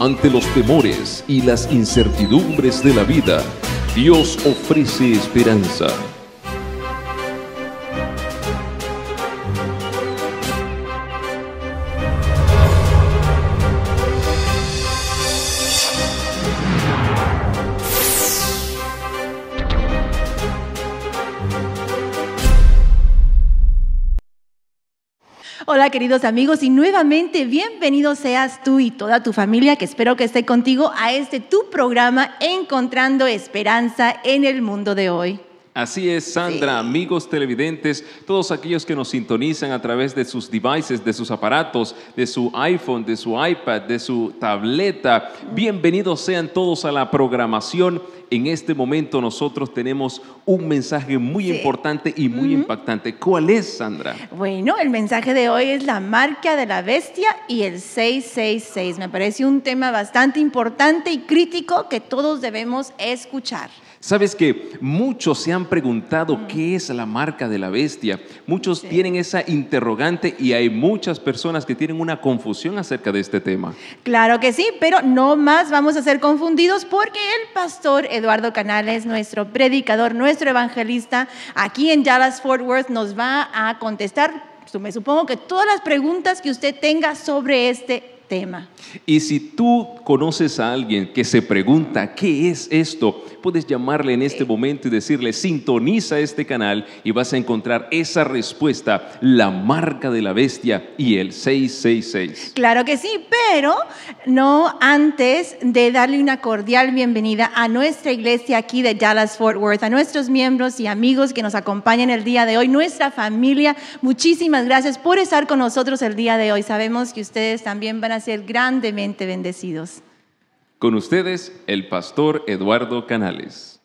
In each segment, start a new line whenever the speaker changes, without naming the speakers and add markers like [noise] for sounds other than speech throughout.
ante los temores y las incertidumbres de la vida, Dios ofrece esperanza
queridos amigos y nuevamente bienvenido seas tú y toda tu familia que espero que esté contigo a este tu programa Encontrando Esperanza en el mundo de hoy.
Así es, Sandra, amigos televidentes, todos aquellos que nos sintonizan a través de sus devices, de sus aparatos, de su iPhone, de su iPad, de su tableta, bienvenidos sean todos a la programación. En este momento nosotros tenemos un mensaje muy importante y muy impactante. ¿Cuál es, Sandra?
Bueno, el mensaje de hoy es la marca de la bestia y el 666. Me parece un tema bastante importante y crítico que todos debemos escuchar.
Sabes que muchos se han preguntado mm. qué es la marca de la bestia. Muchos tienen esa interrogante y hay muchas personas que tienen una confusión acerca de este tema.
Claro que sí, pero no más vamos a ser confundidos porque el pastor Eduardo Canales, nuestro predicador, nuestro evangelista, aquí en Dallas Fort Worth nos va a contestar, me supongo que todas las preguntas que usted tenga sobre este tema.
Y si tú conoces a alguien que se pregunta, ¿qué es esto? Puedes llamarle en este momento y decirle, sintoniza este canal y vas a encontrar esa respuesta, la marca de la bestia y el 666.
Claro que sí, pero no antes de darle una cordial bienvenida a nuestra iglesia aquí de Dallas Fort Worth, a nuestros miembros y amigos que nos acompañan el día de hoy, nuestra familia. Muchísimas gracias por estar con nosotros el día de hoy. Sabemos que ustedes también van a ser grandemente
bendecidos.
Con ustedes, el pastor Eduardo Canales.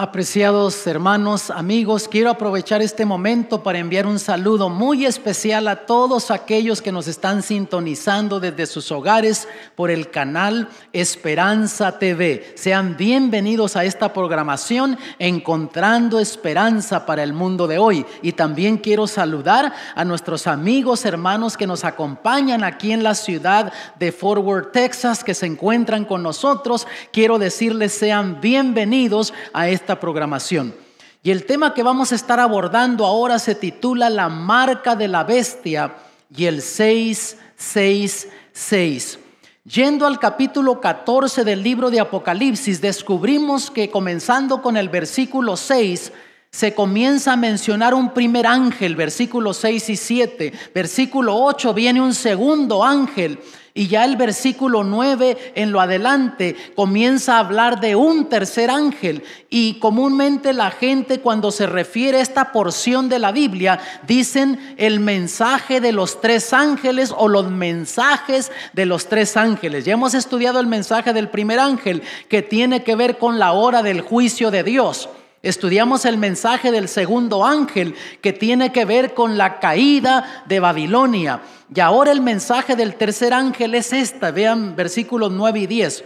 Apreciados hermanos, amigos, quiero aprovechar este momento para enviar un saludo muy especial a todos aquellos que nos están sintonizando desde sus hogares por el canal Esperanza TV. Sean bienvenidos a esta programación Encontrando Esperanza para el Mundo de hoy. Y también quiero saludar a nuestros amigos, hermanos que nos acompañan aquí en la ciudad de Fort Worth, Texas, que se encuentran con nosotros. Quiero decirles sean bienvenidos a este programación. Y el tema que vamos a estar abordando ahora se titula La marca de la bestia y el 666. Yendo al capítulo 14 del libro de Apocalipsis, descubrimos que comenzando con el versículo 6, se comienza a mencionar un primer ángel, versículo 6 y 7. Versículo 8 viene un segundo ángel. Y ya el versículo 9 en lo adelante comienza a hablar de un tercer ángel. Y comúnmente la gente cuando se refiere a esta porción de la Biblia dicen el mensaje de los tres ángeles o los mensajes de los tres ángeles. Ya hemos estudiado el mensaje del primer ángel que tiene que ver con la hora del juicio de Dios. Estudiamos el mensaje del segundo ángel que tiene que ver con la caída de Babilonia. Y ahora el mensaje del tercer ángel es esta. Vean versículos 9 y 10.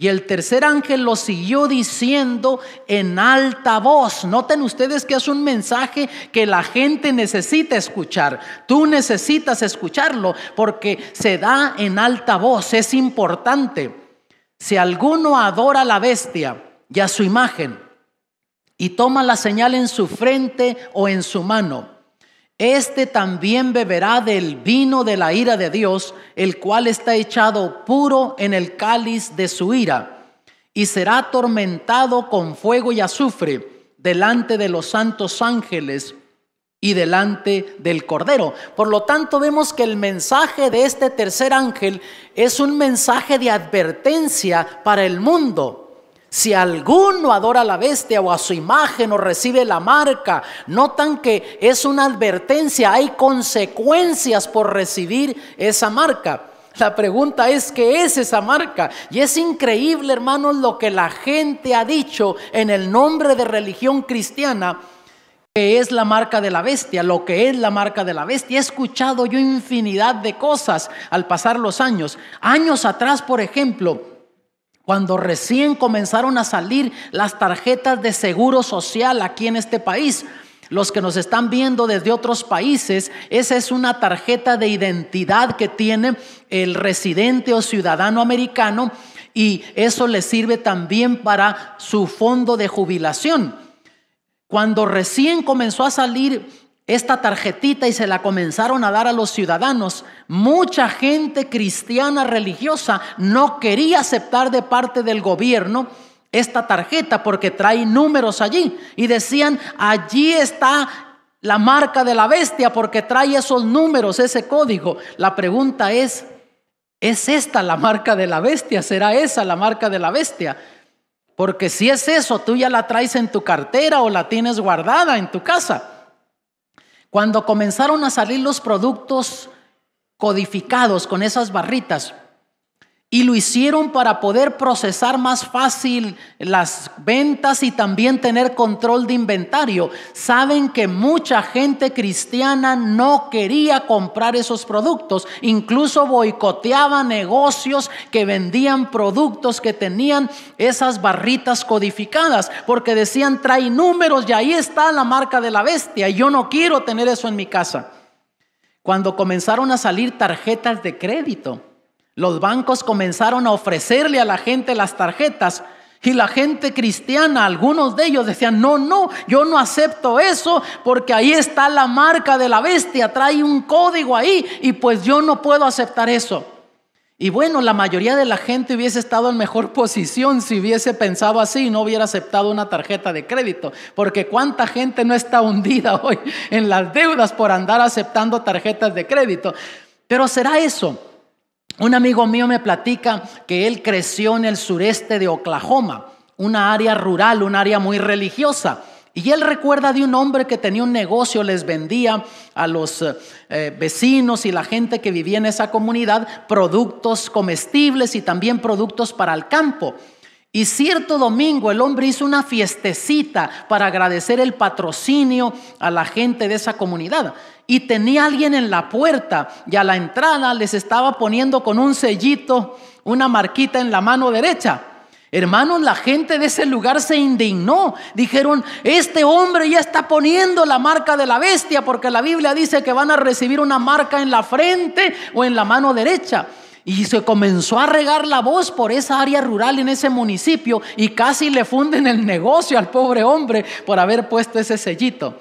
Y el tercer ángel lo siguió diciendo en alta voz. Noten ustedes que es un mensaje que la gente necesita escuchar. Tú necesitas escucharlo porque se da en alta voz. Es importante. Si alguno adora la bestia y a su imagen, y toma la señal en su frente o en su mano. Este también beberá del vino de la ira de Dios, el cual está echado puro en el cáliz de su ira, y será atormentado con fuego y azufre delante de los santos ángeles y delante del Cordero. Por lo tanto, vemos que el mensaje de este tercer ángel es un mensaje de advertencia para el mundo. Si alguno adora a la bestia o a su imagen o recibe la marca, notan que es una advertencia, hay consecuencias por recibir esa marca. La pregunta es, ¿qué es esa marca? Y es increíble, hermanos, lo que la gente ha dicho en el nombre de religión cristiana, que es la marca de la bestia, lo que es la marca de la bestia. He escuchado yo infinidad de cosas al pasar los años. Años atrás, por ejemplo, cuando recién comenzaron a salir las tarjetas de seguro social aquí en este país. Los que nos están viendo desde otros países, esa es una tarjeta de identidad que tiene el residente o ciudadano americano y eso le sirve también para su fondo de jubilación. Cuando recién comenzó a salir esta tarjetita y se la comenzaron a dar a los ciudadanos, mucha gente cristiana religiosa no quería aceptar de parte del gobierno esta tarjeta porque trae números allí. Y decían, allí está la marca de la bestia porque trae esos números, ese código. La pregunta es, ¿es esta la marca de la bestia? ¿Será esa la marca de la bestia? Porque si es eso, tú ya la traes en tu cartera o la tienes guardada en tu casa. Cuando comenzaron a salir los productos codificados con esas barritas, y lo hicieron para poder procesar más fácil las ventas y también tener control de inventario. Saben que mucha gente cristiana no quería comprar esos productos. Incluso boicoteaba negocios que vendían productos que tenían esas barritas codificadas. Porque decían, trae números y ahí está la marca de la bestia. Y yo no quiero tener eso en mi casa. Cuando comenzaron a salir tarjetas de crédito los bancos comenzaron a ofrecerle a la gente las tarjetas y la gente cristiana, algunos de ellos decían, no, no, yo no acepto eso porque ahí está la marca de la bestia, trae un código ahí y pues yo no puedo aceptar eso. Y bueno, la mayoría de la gente hubiese estado en mejor [laughs] posición si hubiese pensado así y no hubiera aceptado una tarjeta de crédito, porque cuánta gente no está hundida [laughs] hoy en las deudas por andar aceptando tarjetas de crédito. Pero será eso, un amigo mío me platica que él creció en el sureste de Oklahoma, una área rural, un área muy religiosa. Y él recuerda de un hombre que tenía un negocio, les vendía a los eh, eh, vecinos y la gente que vivía en esa comunidad productos comestibles y también productos para el campo. Y cierto domingo el hombre hizo una fiestecita para agradecer el patrocinio a la gente de esa comunidad y tenía alguien en la puerta y a la entrada les estaba poniendo con un sellito una marquita en la mano derecha. Hermanos, la gente de ese lugar se indignó. Dijeron, este hombre ya está poniendo la marca de la bestia porque la Biblia dice que van a recibir una marca en la frente o en la mano derecha. Y se comenzó a regar la voz por esa área rural en ese municipio y casi le funden el negocio al pobre hombre por haber puesto ese sellito.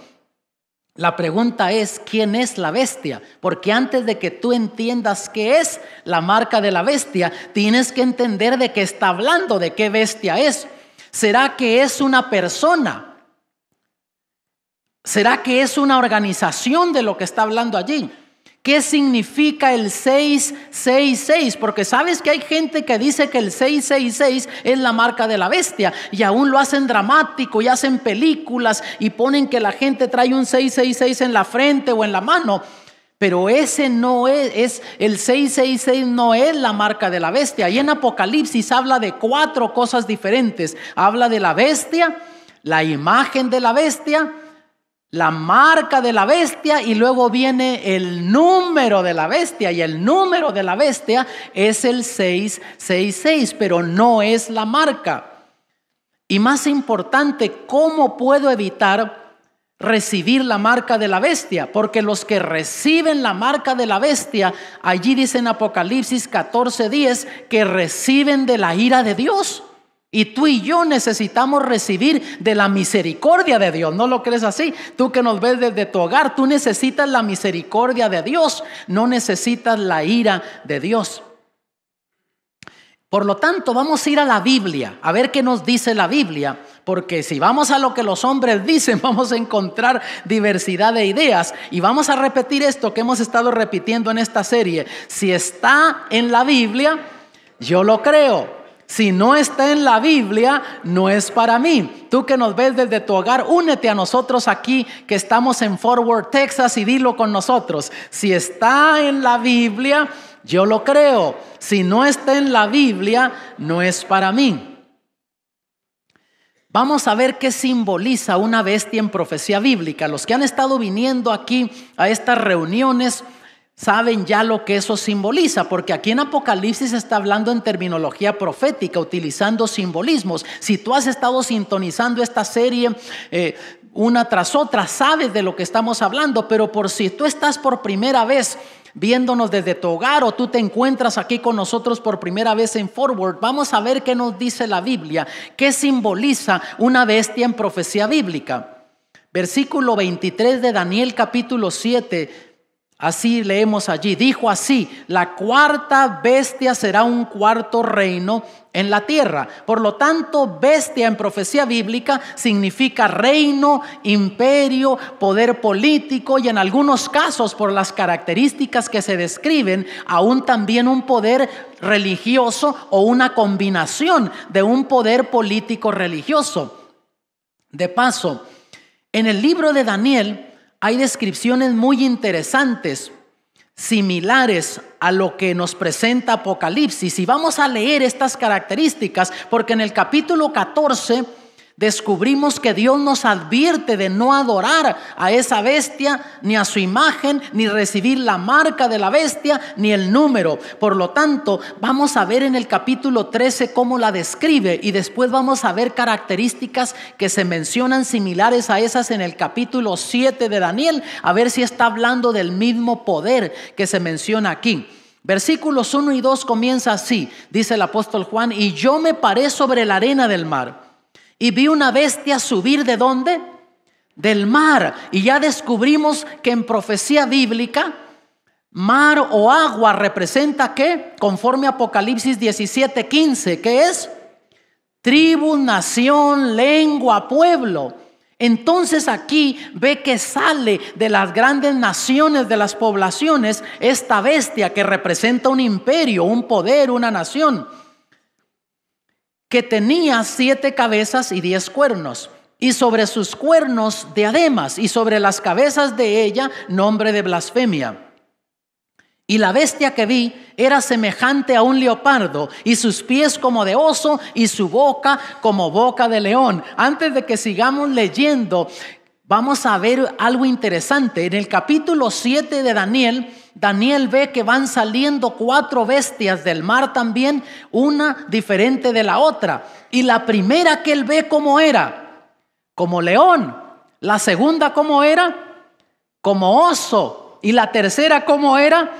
La pregunta es, ¿quién es la bestia? Porque antes de que tú entiendas qué es la marca de la bestia, tienes que entender de qué está hablando, de qué bestia es. ¿Será que es una persona? ¿Será que es una organización de lo que está hablando allí? ¿Qué significa el 666? Porque sabes que hay gente que dice que el 666 es la marca de la bestia y aún lo hacen dramático y hacen películas y ponen que la gente trae un 666 en la frente o en la mano. Pero ese no es, es, el 666 no es la marca de la bestia. Y en Apocalipsis habla de cuatro cosas diferentes. Habla de la bestia, la imagen de la bestia, la marca de la bestia y luego viene el número de la bestia y el número de la bestia es el 666, pero no es la marca. Y más importante, ¿cómo puedo evitar recibir la marca de la bestia? Porque los que reciben la marca de la bestia, allí dice en Apocalipsis 14:10 que reciben de la ira de Dios. Y tú y yo necesitamos recibir de la misericordia de Dios. ¿No lo crees así? Tú que nos ves desde tu hogar, tú necesitas la misericordia de Dios. No necesitas la ira de Dios. Por lo tanto, vamos a ir a la Biblia, a ver qué nos dice la Biblia, porque si vamos a lo que los hombres dicen, [laughs] vamos a encontrar diversidad de ideas y vamos a repetir esto que hemos estado repitiendo en esta serie. Si está en la Biblia, yo lo creo. Si no está en la Biblia, no es para mí. Tú que nos ves desde tu hogar, únete a nosotros aquí que estamos en Fort Worth, Texas y dilo con nosotros. Si está en la Biblia, yo lo creo. Si no está en la Biblia, no es para mí. Vamos a ver qué simboliza una bestia en profecía bíblica. Los que han estado viniendo aquí a estas reuniones, saben ya lo que eso simboliza, porque aquí en Apocalipsis está hablando en terminología profética, utilizando simbolismos. Si tú has estado sintonizando esta serie eh, una tras otra, sabes de lo que estamos hablando, pero por si tú estás por primera vez viéndonos desde tu hogar o tú te encuentras aquí con nosotros por primera vez en Forward, vamos a ver qué nos dice la Biblia, qué simboliza una bestia en profecía bíblica. Versículo 23 de Daniel capítulo 7 Así leemos allí, dijo así, la cuarta bestia será un cuarto reino en la tierra. Por lo tanto, bestia en profecía bíblica significa reino, imperio, poder político y en algunos casos, por las características que se describen, aún también un poder religioso o una combinación de un poder político religioso. De paso, en el libro de Daniel, hay descripciones muy interesantes, similares a lo que nos presenta Apocalipsis. Y vamos a leer estas características, porque en el capítulo 14 descubrimos que Dios nos advierte de no adorar a esa bestia, ni a su imagen, ni recibir la marca de la bestia, ni el número. Por lo tanto, vamos a ver en el capítulo 13 cómo la describe y después vamos a ver características que se mencionan similares a esas en el capítulo 7 de Daniel, a ver si está hablando del mismo poder que se menciona aquí. Versículos 1 y 2 comienza así, dice el apóstol Juan, y yo me paré sobre la arena del mar y vi una bestia subir de dónde? Del mar. Y ya descubrimos que en profecía bíblica, mar o agua representa ¿qué? conforme Apocalipsis 17, 15, que es tribu, nación, lengua, pueblo. Entonces aquí ve que sale de las grandes naciones, de las poblaciones, esta bestia que representa un imperio, un poder, una nación que tenía siete cabezas y diez cuernos, y sobre sus cuernos diademas, y sobre las cabezas de ella nombre de blasfemia. Y la bestia que vi era semejante a un leopardo, y sus pies como de oso, y su boca como boca de león. Antes de que sigamos leyendo, vamos a ver algo interesante. En el capítulo 7 de Daniel, Daniel ve que van saliendo cuatro bestias del mar también, una diferente de la otra. Y la primera que él ve cómo era, como león. La segunda cómo era, como oso. Y la tercera cómo era,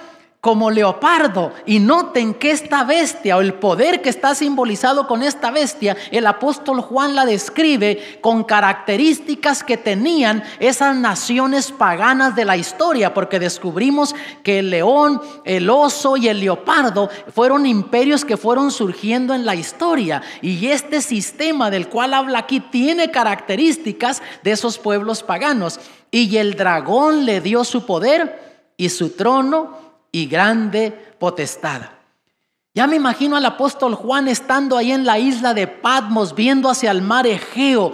como leopardo. Y noten que esta bestia o el poder que está simbolizado con esta bestia, el apóstol Juan la describe con características que tenían esas naciones paganas de la historia, porque descubrimos que el león, el oso y el leopardo fueron imperios que fueron surgiendo en la historia. Y este sistema del cual habla aquí tiene características de esos pueblos paganos. Y el dragón le dio su poder y su trono y grande potestad. Ya me imagino al apóstol Juan estando ahí en la isla de Patmos, viendo hacia el mar Egeo,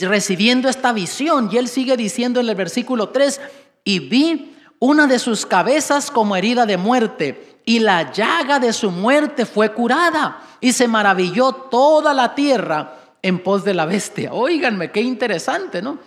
recibiendo esta visión. Y él sigue diciendo en el versículo 3, y vi una de sus cabezas como herida de muerte, y la llaga de su muerte fue curada, y se maravilló toda la tierra en pos de la bestia. Óiganme, qué interesante, ¿no?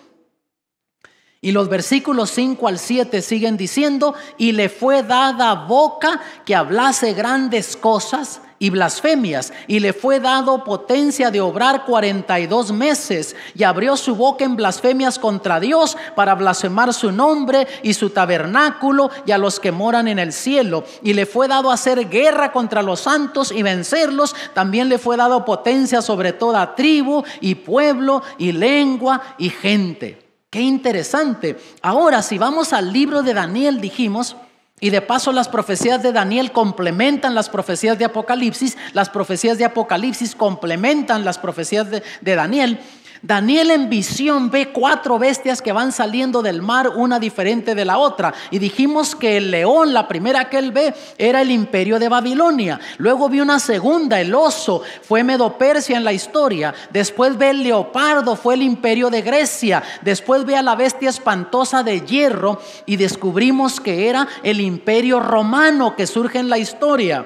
Y los versículos 5 al 7 siguen diciendo, y le fue dada boca que hablase grandes cosas y blasfemias, y le fue dado potencia de obrar 42 meses, y abrió su boca en blasfemias contra Dios para blasfemar su nombre y su tabernáculo y a los que moran en el cielo, y le fue dado hacer guerra contra los santos y vencerlos, también le fue dado potencia sobre toda tribu y pueblo y lengua y gente. Qué interesante. Ahora, si vamos al libro de Daniel, dijimos, y de paso las profecías de Daniel complementan las profecías de Apocalipsis, las profecías de Apocalipsis complementan las profecías de, Daniel. Daniel en visión ve cuatro bestias que van saliendo del mar, una diferente de la otra. Y dijimos que el león, la primera que él ve, era el imperio de Babilonia. Luego vi una segunda, el oso, fue Medopersia en la historia. Después ve el leopardo, fue el imperio de Grecia. Después ve a la bestia espantosa de hierro y descubrimos que era el imperio romano que surge en la historia.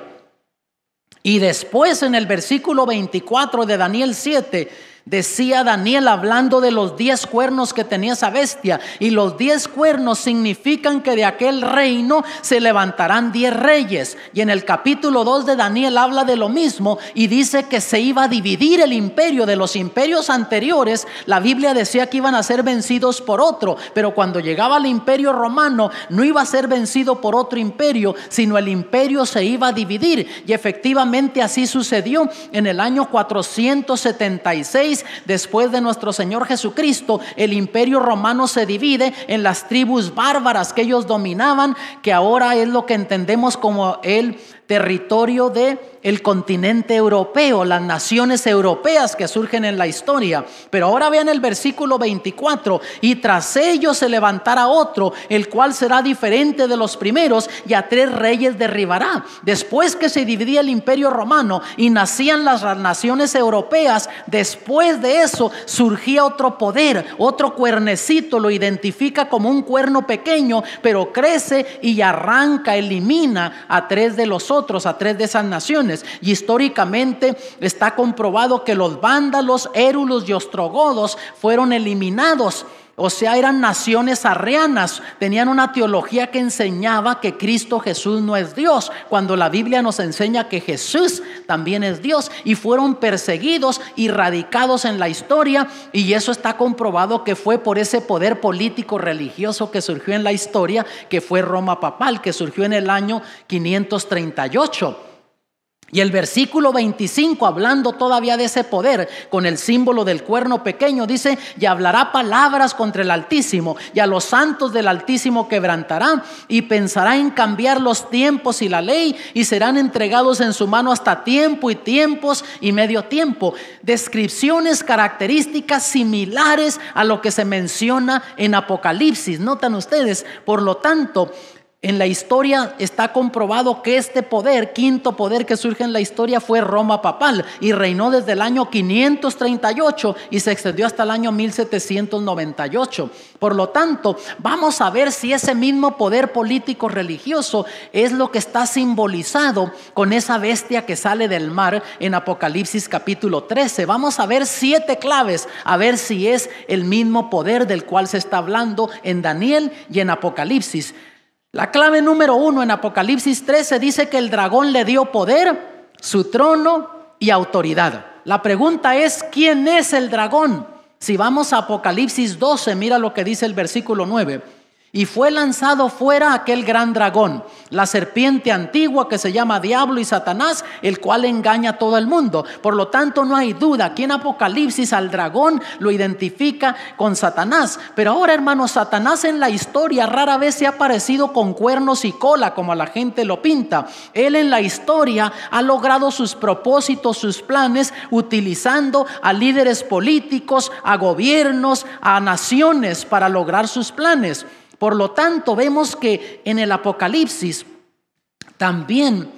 Y después en el versículo 24 de Daniel 7, Decía Daniel hablando de los diez cuernos que tenía esa bestia. Y los diez cuernos significan que de aquel reino se levantarán diez reyes. Y en el capítulo 2 de Daniel habla de lo mismo y dice que se iba a dividir el imperio de los imperios anteriores. La Biblia decía que iban a ser vencidos por otro. Pero cuando llegaba el imperio romano no iba a ser vencido por otro imperio, sino el imperio se iba a dividir. Y efectivamente así sucedió en el año 476 después de nuestro Señor Jesucristo, el imperio romano se divide en las tribus bárbaras que ellos dominaban, que ahora es lo que entendemos como el territorio de el continente europeo, las naciones europeas que surgen en la historia. Pero ahora vean el versículo 24, y tras ellos se levantará otro, el cual será diferente de los primeros, y a tres reyes derribará. Después que se dividía el imperio romano y nacían las naciones europeas, después de eso surgía otro poder, otro cuernecito, lo identifica como un cuerno pequeño, pero crece y arranca, elimina a tres de los otros a tres de esas naciones. Y históricamente está comprobado que los vándalos, érulos y ostrogodos fueron eliminados o sea, eran naciones arrianas, tenían una teología que enseñaba que Cristo Jesús no es Dios, cuando la Biblia nos enseña que Jesús también es Dios, y fueron perseguidos y radicados en la historia, y eso está comprobado que fue por ese poder político religioso que surgió en la historia, que fue Roma Papal, que surgió en el año 538. Y el versículo 25, hablando todavía de ese poder, con el símbolo del cuerno pequeño, dice, y hablará palabras contra el Altísimo, y a los santos del Altísimo quebrantará, y pensará en cambiar los tiempos y la ley, y serán entregados en su mano hasta tiempo y tiempos y medio tiempo. Descripciones, características similares a lo que se menciona en Apocalipsis. Notan ustedes, por lo tanto, en la historia está comprobado que este poder, quinto poder que surge en la historia, fue Roma papal y reinó desde el año 538 y se extendió hasta el año 1798. Por lo tanto, vamos a ver si ese mismo poder político religioso es lo que está simbolizado con esa bestia que sale del mar en Apocalipsis capítulo 13. Vamos a ver siete claves, a ver si es el mismo poder del cual se está hablando en Daniel y en Apocalipsis. La clave número uno en Apocalipsis 13 dice que el dragón le dio poder, su trono y autoridad. La pregunta es, ¿quién es el dragón? Si vamos a Apocalipsis 12, mira lo que dice el versículo 9. Y fue lanzado fuera aquel gran dragón, la serpiente antigua que se llama Diablo y Satanás, el cual engaña a todo el mundo. Por lo tanto, no hay duda, aquí en Apocalipsis al dragón lo identifica con Satanás. Pero ahora, hermanos, Satanás en la historia rara vez se ha aparecido con cuernos y cola, como la gente lo pinta. Él en la historia ha logrado sus propósitos, sus planes, utilizando a líderes políticos, a gobiernos, a naciones para lograr sus planes. Por lo tanto, vemos que en el Apocalipsis también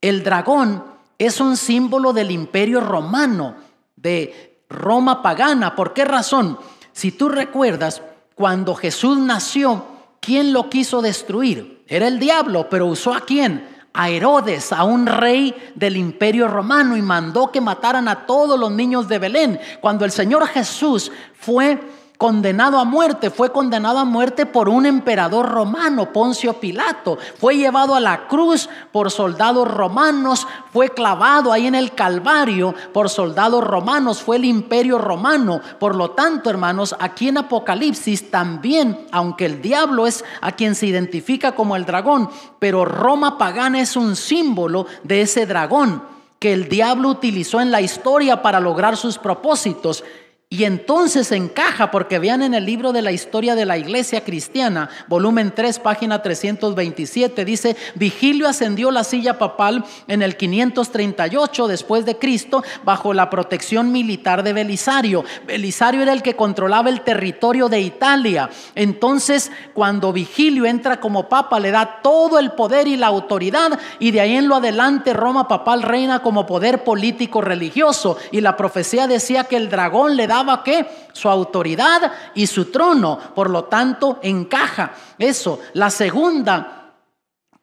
el dragón es un símbolo del imperio romano, de Roma pagana. ¿Por qué razón? Si tú recuerdas, cuando Jesús nació, ¿quién lo quiso destruir? Era el diablo, pero usó a quién? A Herodes, a un rey del imperio romano, y mandó que mataran a todos los niños de Belén. Cuando el Señor Jesús fue condenado a muerte, fue condenado a muerte por un emperador romano, Poncio Pilato, fue llevado a la cruz por soldados romanos, fue clavado ahí en el Calvario por soldados romanos, fue el imperio romano. Por lo tanto, hermanos, aquí en Apocalipsis también, aunque el diablo es a quien se identifica como el dragón, pero Roma pagana es un símbolo de ese dragón que el diablo utilizó en la historia para lograr sus propósitos. Y entonces encaja porque vean en el libro de la historia de la iglesia cristiana, volumen 3, página 327, dice, Vigilio ascendió la silla papal en el 538 después de Cristo bajo la protección militar de Belisario. Belisario era el que controlaba el territorio de Italia. Entonces, cuando Vigilio entra como papa, le da todo el poder y la autoridad y de ahí en lo adelante Roma papal reina como poder político religioso. Y la profecía decía que el dragón le da que su autoridad y su trono, por lo tanto, encaja. Eso, la segunda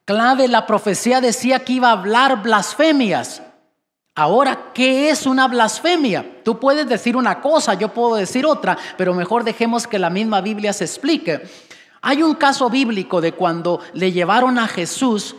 clave, la profecía decía que iba a hablar blasfemias. Ahora, ¿qué es una blasfemia? Tú puedes decir una cosa, yo puedo decir otra, pero mejor dejemos que la misma Biblia se explique. Hay un caso bíblico de cuando le llevaron a Jesús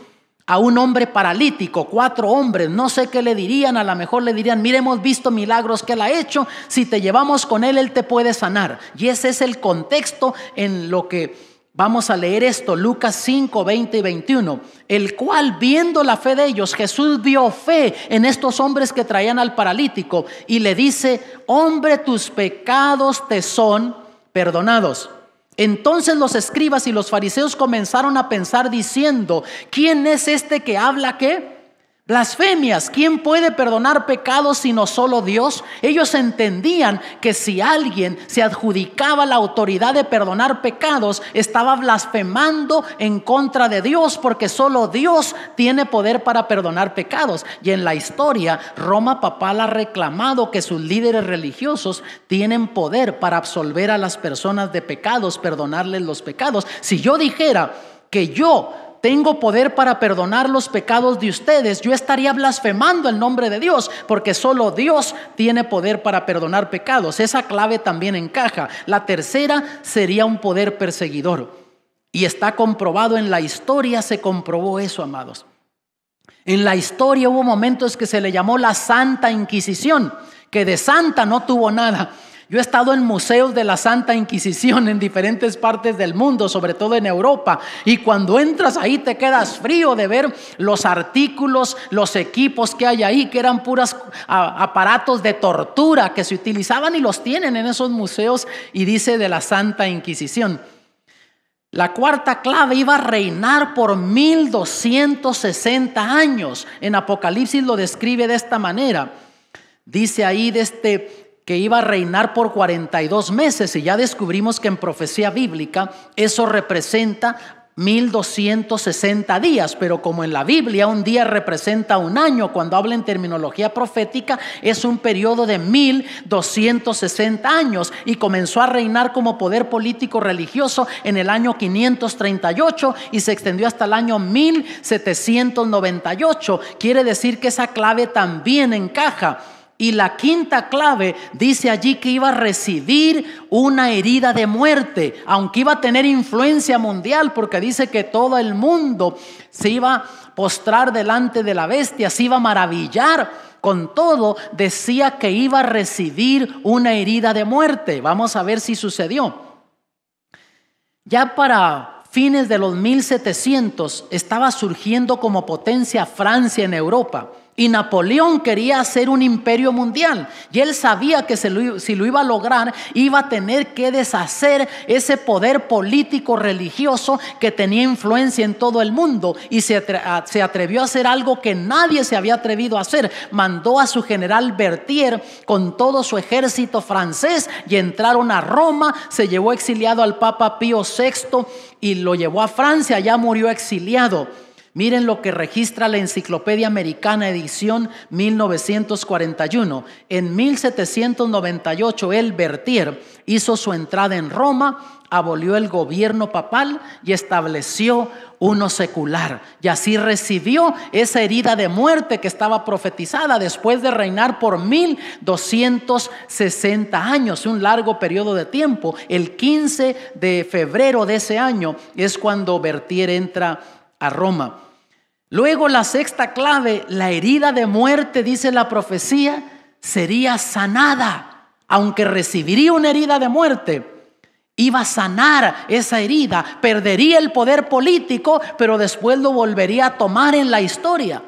a un hombre paralítico, cuatro hombres, no sé qué le dirían, a lo mejor le dirían, mire, hemos visto milagros que él ha hecho, si te llevamos con él, él te puede sanar. Y ese es el contexto en lo que vamos a leer esto, Lucas 5, 20 y 21, el cual viendo la fe de ellos, Jesús dio fe en estos hombres que traían al paralítico y le dice, hombre, tus pecados te son perdonados. Entonces los escribas y los fariseos comenzaron a pensar diciendo, ¿quién es este que habla qué? Blasfemias, ¿quién puede perdonar pecados sino solo Dios? Ellos entendían que si alguien se adjudicaba la autoridad de perdonar pecados, estaba blasfemando en contra de Dios, porque solo Dios tiene poder para perdonar pecados. Y en la historia, Roma papal ha reclamado que sus líderes religiosos tienen poder para absolver a las personas de pecados, perdonarles los pecados. Si yo dijera que yo tengo poder para perdonar los pecados de ustedes, yo estaría blasfemando el nombre de Dios, porque solo Dios tiene poder para perdonar pecados. Esa clave también encaja. La tercera sería un poder perseguidor. Y está comprobado en la historia, se comprobó eso, amados. En la historia hubo momentos que se le llamó la Santa Inquisición, que de santa no tuvo nada, yo he estado en museos de la Santa Inquisición en diferentes partes del mundo, sobre todo en Europa, y cuando entras ahí te quedas frío de ver los artículos, los equipos que hay ahí, que eran puras aparatos de tortura que se utilizaban y los tienen en esos museos y dice de la Santa Inquisición. La cuarta clave iba a reinar por 1260 años. En Apocalipsis lo describe de esta manera. Dice ahí de este que iba a reinar por 42 meses y ya descubrimos que en profecía bíblica eso representa 1260 días, pero como en la Biblia un día representa un año, cuando habla en terminología profética es un periodo de 1260 años y comenzó a reinar como poder político religioso en el año 538 y se extendió hasta el año 1798. Quiere decir que esa clave también encaja y la quinta clave dice allí que iba a recibir una herida de muerte, aunque iba a tener influencia mundial, porque dice que todo el mundo se iba a postrar delante de la bestia, se iba a maravillar. Con todo, decía que iba a recibir una herida de muerte. Vamos a ver si sucedió. Ya para fines de los 1700 estaba surgiendo como potencia Francia en Europa y Napoleón quería hacer un imperio mundial. Y él sabía que si lo iba a lograr, iba a tener que deshacer ese poder político religioso que tenía influencia en todo el mundo. Y se, se atrevió a hacer algo que nadie se había atrevido a hacer. Mandó a su general Berthier con todo su ejército francés y entraron a Roma. Se llevó exiliado al Papa Pío VI y lo llevó a Francia. Ya murió exiliado. Miren lo que registra la Enciclopedia Americana edición 1941. En 1798 el Bertier hizo su entrada en Roma, abolió el gobierno papal y estableció uno secular. Y así recibió esa herida de muerte que estaba profetizada después de reinar por 1260 años, un largo periodo de tiempo. El 15 de febrero de ese año es cuando Bertier entra a Roma. Luego la sexta clave, la herida de muerte, dice la profecía, sería sanada, aunque recibiría una herida de muerte. Iba a sanar esa herida, perdería el poder político, pero después lo volvería a tomar en la historia.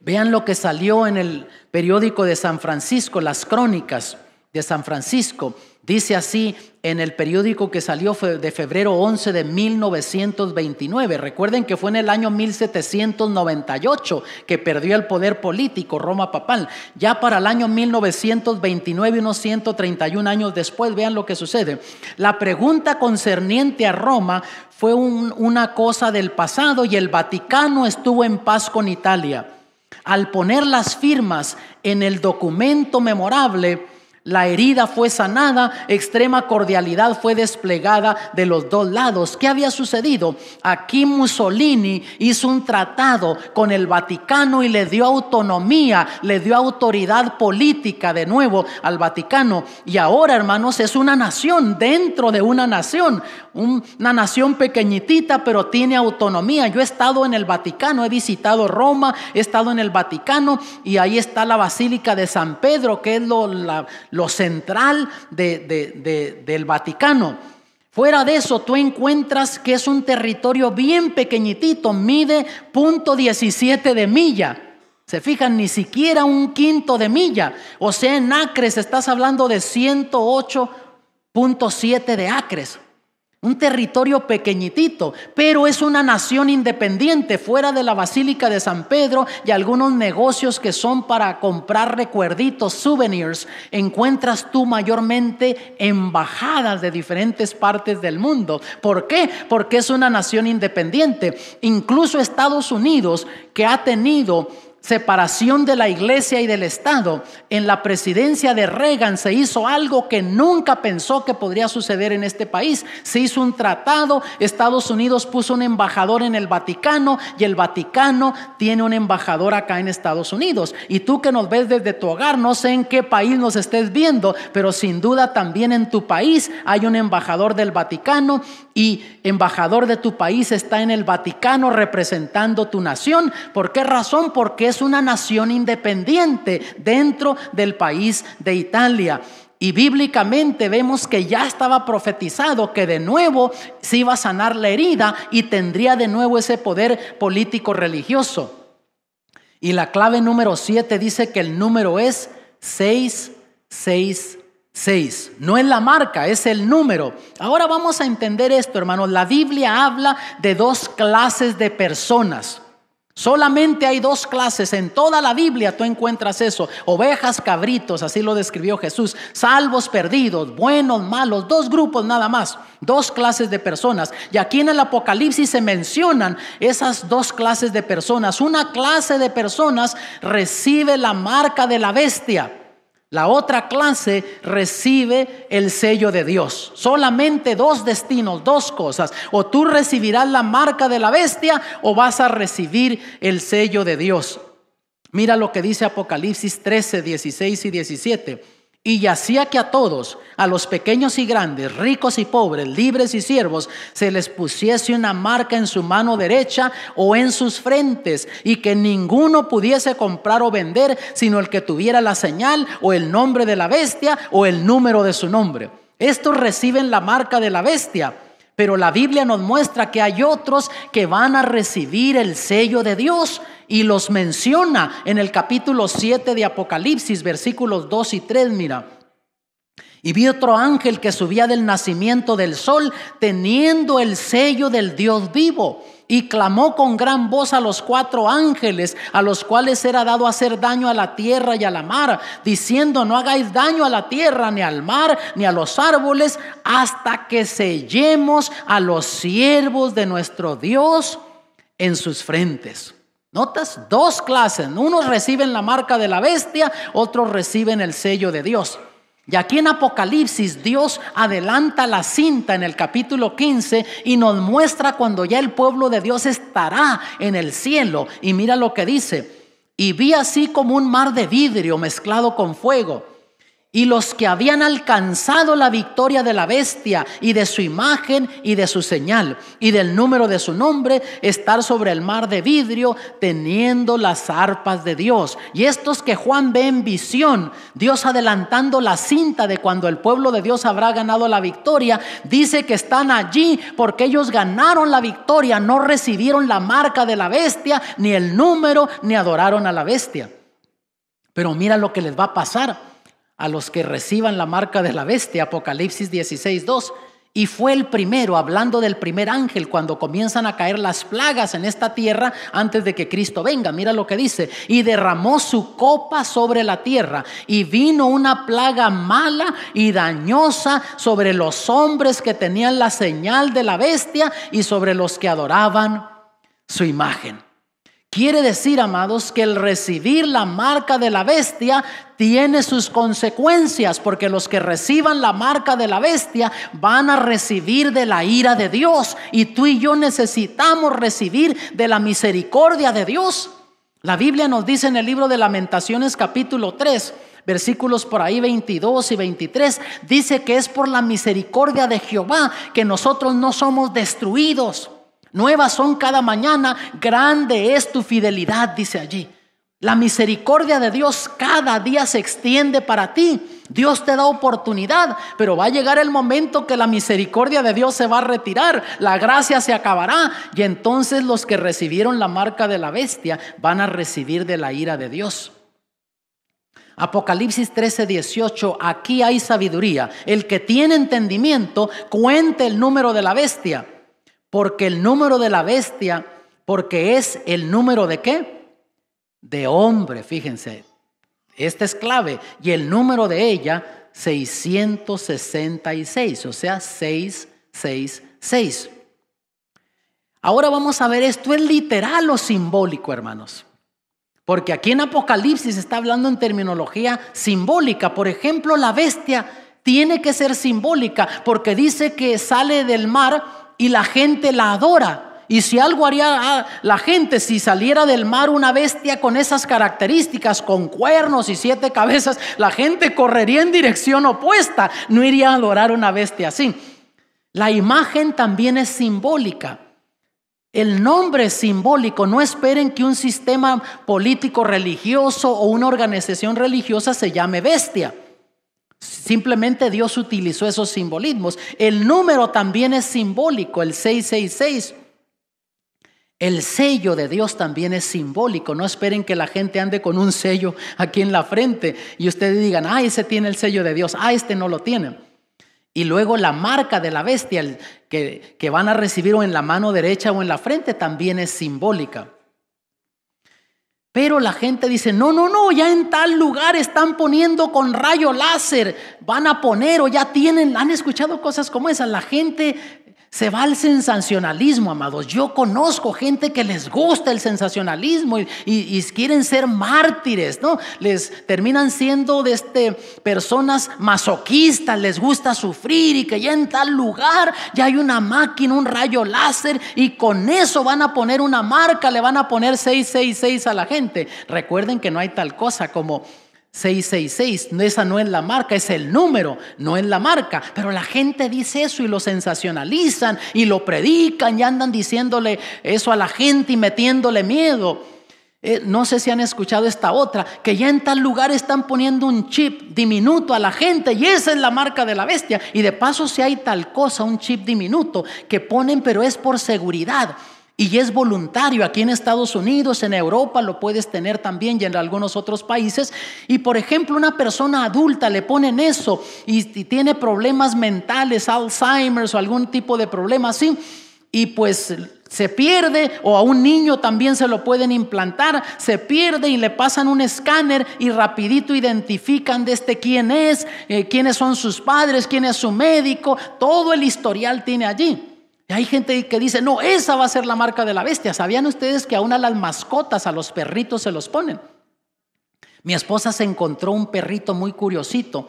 Vean lo que salió en el periódico de San Francisco, las crónicas de San Francisco. Dice así en el periódico que salió de febrero 11 de 1929. Recuerden que fue en el año 1798 que perdió el poder político Roma papal. Ya para el año 1929, unos 131 años después, vean lo que sucede. La pregunta concerniente a Roma fue una cosa del pasado y el Vaticano estuvo en paz con Italia. Al poner las firmas en el documento memorable, la herida fue sanada, extrema cordialidad fue desplegada de los dos lados. ¿Qué había sucedido? Aquí Mussolini hizo un tratado con el Vaticano y le dio autonomía, le dio autoridad política de nuevo al Vaticano. Y ahora, hermanos, es una nación dentro de una nación, una nación pequeñitita, pero tiene autonomía. Yo he estado en el Vaticano, he visitado Roma, he estado en el Vaticano y ahí está la Basílica de San Pedro, que es lo, la, lo central del Vaticano. Fuera de eso, tú encuentras que es un territorio bien pequeñitito, mide punto 17 de milla. Se fijan, ni siquiera un quinto de milla. O sea, en acres estás hablando de 108.7 de acres un territorio pequeñitito, pero es una nación independiente fuera de la Basílica de San Pedro y algunos negocios que son para comprar recuerditos, souvenirs. Encuentras tú mayormente embajadas de diferentes partes del mundo. ¿Por qué? Porque es una nación independiente. Incluso Estados Unidos, que ha tenido separación de la iglesia y del Estado, en la presidencia de Reagan se hizo algo que nunca pensó que podría suceder en este país. Se hizo un tratado, Estados Unidos puso un embajador en el Vaticano y el Vaticano tiene un embajador acá en Estados Unidos. Y tú que nos ves desde tu hogar, no sé en qué país nos estés viendo, pero sin duda también en tu país hay un embajador del Vaticano y embajador de tu país está en el Vaticano representando tu nación. ¿Por qué razón? Porque es una nación independiente dentro del país de Italia. Y bíblicamente vemos que ya estaba profetizado que de nuevo se iba a sanar la herida y tendría de nuevo ese poder político religioso. Y la clave número 7 dice que el número es 666. No es la marca, es el número. Ahora vamos a entender esto, hermanos. La Biblia habla de dos clases de personas. Solamente hay dos clases. En toda la Biblia tú encuentras eso. Ovejas, cabritos, así lo describió Jesús. Salvos, perdidos, buenos, malos. Dos grupos nada más. Dos clases de personas. Y aquí en el Apocalipsis se mencionan esas dos clases de personas. Una clase de personas recibe la marca de la bestia. La otra clase recibe el sello de Dios. Solamente dos destinos, dos cosas. O tú recibirás la marca de la bestia o vas a recibir el sello de Dios. Mira lo que dice Apocalipsis 13, 16 y 17. Y hacía que a todos, a los pequeños y grandes, ricos y pobres, libres y siervos, se les pusiese una marca en su mano derecha o en sus frentes, y que ninguno pudiese comprar o vender, sino el que tuviera la señal o el nombre de la bestia o el número de su nombre. Estos reciben la marca de la bestia pero la Biblia nos muestra que hay otros que van a recibir el sello de Dios y los menciona en el capítulo 7 de Apocalipsis, versículos 2 y 3, mira. Y vi otro ángel que subía del nacimiento del sol teniendo el sello del Dios vivo y clamó con gran voz a los cuatro ángeles, a los cuales era dado hacer daño a la tierra y a la mar, diciendo, no hagáis daño a la tierra, ni al mar, ni a los árboles, hasta que sellemos a los siervos de nuestro Dios en sus frentes. Notas dos clases, unos reciben la marca de la bestia, otros reciben el sello de Dios. Y aquí en Apocalipsis Dios adelanta la cinta en el capítulo 15 y nos muestra cuando ya el pueblo de Dios estará en el cielo. Y mira lo que dice. Y vi así como un mar de vidrio mezclado con fuego y los que habían alcanzado la victoria de la bestia y de su imagen y de su señal y del número de su nombre, estar sobre el mar de vidrio teniendo las arpas de Dios. Y estos que Juan ve en visión, Dios adelantando la cinta de cuando el pueblo de Dios habrá ganado la victoria, dice que están allí porque ellos ganaron la victoria, no recibieron la marca de la bestia, ni el número, ni adoraron a la bestia. Pero mira lo que les va a pasar a los que reciban la marca de la bestia, Apocalipsis 16:2 Y fue el primero, hablando del primer ángel, cuando comienzan a caer las plagas en esta tierra antes de que Cristo venga. Mira lo que dice. Y derramó su copa sobre la tierra. Y vino una plaga mala y dañosa sobre los hombres que tenían la señal de la bestia y sobre los que adoraban su imagen. Quiere decir, amados, que el recibir la marca de la bestia tiene sus consecuencias, porque los que reciban la marca de la bestia van a recibir de la ira de Dios. Y tú y yo necesitamos recibir de la misericordia de Dios. La Biblia nos dice en el libro de Lamentaciones capítulo 3, versículos por ahí 22 y 23, dice que es por la misericordia de Jehová que nosotros no somos destruidos Nuevas son cada mañana, grande es tu fidelidad, dice allí. La misericordia de Dios cada día se extiende para ti. Dios te da oportunidad, pero va a llegar el momento que la misericordia de Dios se va a retirar, la gracia se acabará y entonces los que recibieron la marca de la bestia van a recibir de la ira de Dios. Apocalipsis 13, 18, aquí hay sabiduría. El que tiene entendimiento, cuente el número de la bestia porque el número de la bestia, porque es el número de qué? De hombre, fíjense. Esta es clave. Y el número de ella, 666, o sea, 666. Ahora vamos a ver, ¿esto es literal o simbólico, hermanos? Porque aquí en Apocalipsis está hablando en terminología simbólica. Por ejemplo, la bestia tiene que ser simbólica porque dice que sale del mar y la gente la adora. Y si algo haría ah, la gente, si saliera del mar una bestia con esas características, con cuernos y siete cabezas, la gente correría en dirección opuesta, no iría a adorar una bestia así. La imagen también es simbólica. El nombre es simbólico. No esperen que un sistema político religioso o una organización religiosa se llame bestia. Simplemente Dios utilizó esos simbolismos. El número también es simbólico, el 666. El sello de Dios también es simbólico. No esperen que la gente ande con un sello aquí en la frente y ustedes digan, ah, ese tiene el sello de Dios, ah, este no lo tiene. Y luego la marca de la bestia que, que van a recibir o en la mano derecha o en la frente también es simbólica. Pero la gente dice, no, no, no, ya en tal lugar están poniendo con rayo láser, van a poner o ya tienen, han escuchado cosas como esas. La gente se va al sensacionalismo, amados. Yo conozco gente que les gusta el sensacionalismo y, quieren ser mártires, ¿no? Les terminan siendo de este, personas masoquistas, les gusta sufrir y que ya en tal lugar ya hay una máquina, un rayo láser y con eso van a poner una marca, le van a poner 666 a la gente. Recuerden que no hay tal cosa como 666, esa no es la marca, es el número, no es la marca. Pero la gente dice eso y lo sensacionalizan y lo predican y andan diciéndole eso a la gente y metiéndole miedo. Eh, no sé si han escuchado esta otra, que ya en tal lugar están poniendo un chip diminuto a la gente y esa es la marca de la bestia. Y de paso si hay tal cosa, un chip diminuto que ponen, pero es por seguridad. Y es voluntario. Aquí en Estados Unidos, en Europa lo puedes tener también y en algunos otros países. Y por ejemplo, una persona adulta le ponen eso y, tiene problemas mentales, Alzheimer's o algún tipo de problema así. Y pues se pierde o a un niño también se lo pueden implantar, se pierde y le pasan un escáner y rapidito identifican de este quién es, eh, quiénes son sus padres, quién es su médico, todo el historial tiene allí hay gente que dice, no, esa va a ser la marca de la bestia. ¿Sabían ustedes que aún a las mascotas, a los perritos se los ponen? Mi esposa se encontró un perrito muy curiosito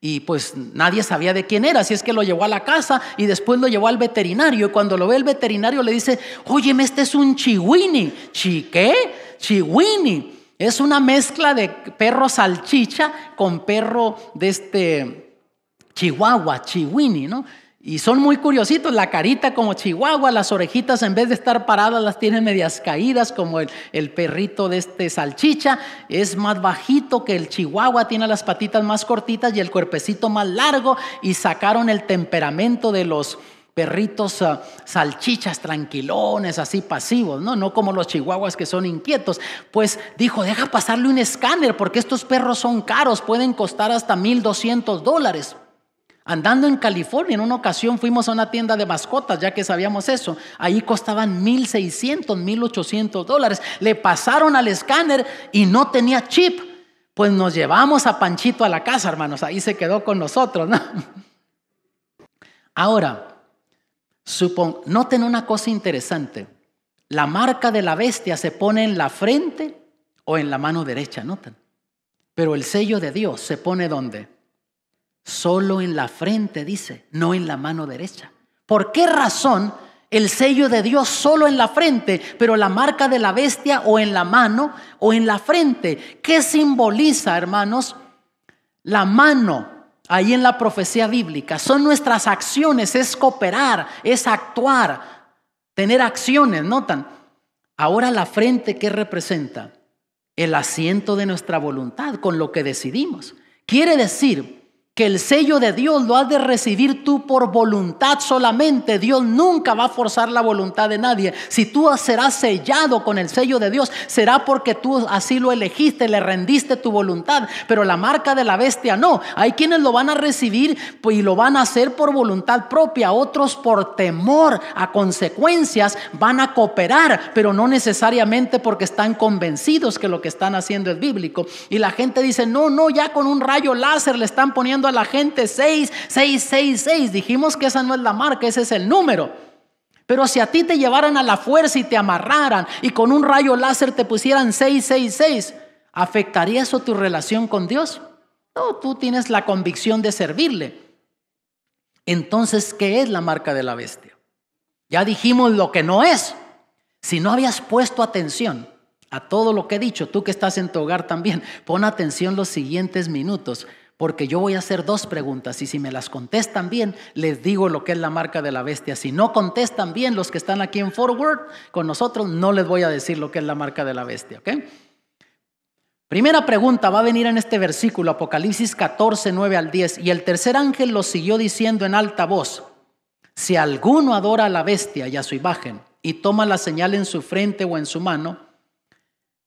y pues nadie sabía de quién era, así es que lo llevó a la casa y después lo llevó al veterinario. Y cuando lo ve el veterinario le dice, óyeme, este es un chihuini. ¿Chi qué? Chihuini. Es una mezcla de perro salchicha con perro de este chihuahua, chihuini, ¿no? Y son muy curiositos, la carita como chihuahua, las orejitas en vez de estar paradas las tienen medias caídas como el, el, perrito de este salchicha, es más bajito que el chihuahua, tiene las patitas más cortitas y el cuerpecito más largo y sacaron el temperamento de los perritos ah, salchichas tranquilones, así pasivos, ¿no? No como los chihuahuas que son inquietos. Pues dijo, deja pasarle un escáner porque estos perros son caros, pueden costar hasta 1.200 dólares. Andando en California, en una ocasión fuimos a una tienda de mascotas, ya que sabíamos eso. Ahí costaban 1.600, 1.800 dólares. Le pasaron al escáner y no tenía chip. Pues nos llevamos a Panchito a la casa, hermanos. Ahí se quedó con nosotros. ¿no? Ahora, noten una cosa interesante. La marca de la bestia se pone en la frente o en la mano derecha, noten. Pero el sello de Dios se pone donde? Solo en la frente, dice, no en la mano derecha. ¿Por qué razón el sello de Dios solo en la frente, pero la marca de la bestia o en la mano o en la frente? ¿Qué simboliza, hermanos? La mano, ahí en la profecía bíblica, son nuestras acciones, es cooperar, es actuar, tener acciones, notan. Ahora la frente ¿qué representa el asiento de nuestra voluntad con lo que decidimos. Quiere decir que el sello de Dios lo has de recibir tú por voluntad solamente. Dios nunca va a forzar la voluntad de nadie. Si tú serás sellado con el sello de Dios, será porque tú así lo elegiste, le rendiste tu voluntad. Pero la marca de la bestia no. Hay quienes lo van a recibir pues, y lo van a hacer por voluntad propia. Otros por temor a consecuencias van a cooperar, pero no necesariamente porque están convencidos que lo que están haciendo es bíblico. Y la gente dice, no, no, ya con un rayo láser le están poniendo a la gente 6666. Dijimos que esa no es la marca, ese es el número. Pero si a ti te llevaran a la fuerza y te amarraran y con un rayo láser te pusieran 666, ¿afectaría eso tu relación con Dios? No, tú tienes la convicción de servirle. Entonces, ¿qué es la marca de la bestia? Ya dijimos lo que no es. Si no habías puesto atención a todo lo que he dicho, tú que estás en tu hogar también, pon atención los siguientes minutos porque yo voy a hacer dos preguntas y si me las contestan bien, les digo lo que es la marca de la bestia. Si no contestan bien los que están aquí en Forward con nosotros, no les voy a decir lo que es la marca de la bestia. Primera pregunta va a venir en este versículo, Apocalipsis 14, 9 al 10. Y el tercer ángel lo siguió diciendo en alta voz, si alguno adora a la bestia y a su imagen y toma la señal en su frente o en su mano,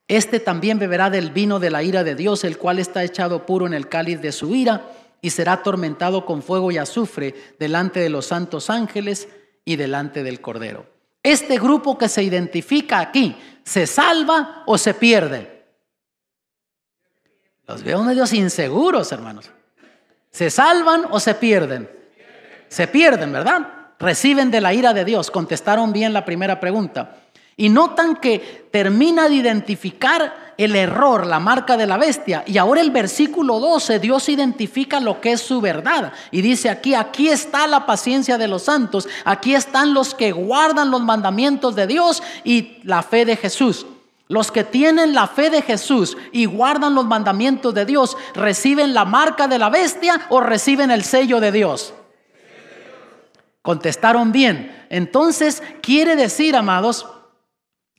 este también beberá del vino de la ira de Dios, el cual está echado puro en el cáliz de su ira, y será atormentado con fuego y azufre delante de los santos ángeles y delante del Cordero. Este grupo que se identifica aquí, ¿se salva o se pierde? Los veo dios inseguros, hermanos. ¿Se salvan o se pierden? Se pierden, ¿verdad? Reciben de la ira de Dios. Contestaron bien la primera pregunta. Y notan que termina de identificar el error, la marca de la bestia. Y ahora el versículo 12, Dios identifica lo que es su verdad. Y dice aquí, aquí está la paciencia de los santos, aquí están los que guardan los mandamientos de Dios y la fe de Jesús. Los que tienen la fe de Jesús y guardan los mandamientos de Dios, ¿reciben la marca de la bestia o reciben el sello de Dios? Contestaron bien. Entonces quiere decir, amados,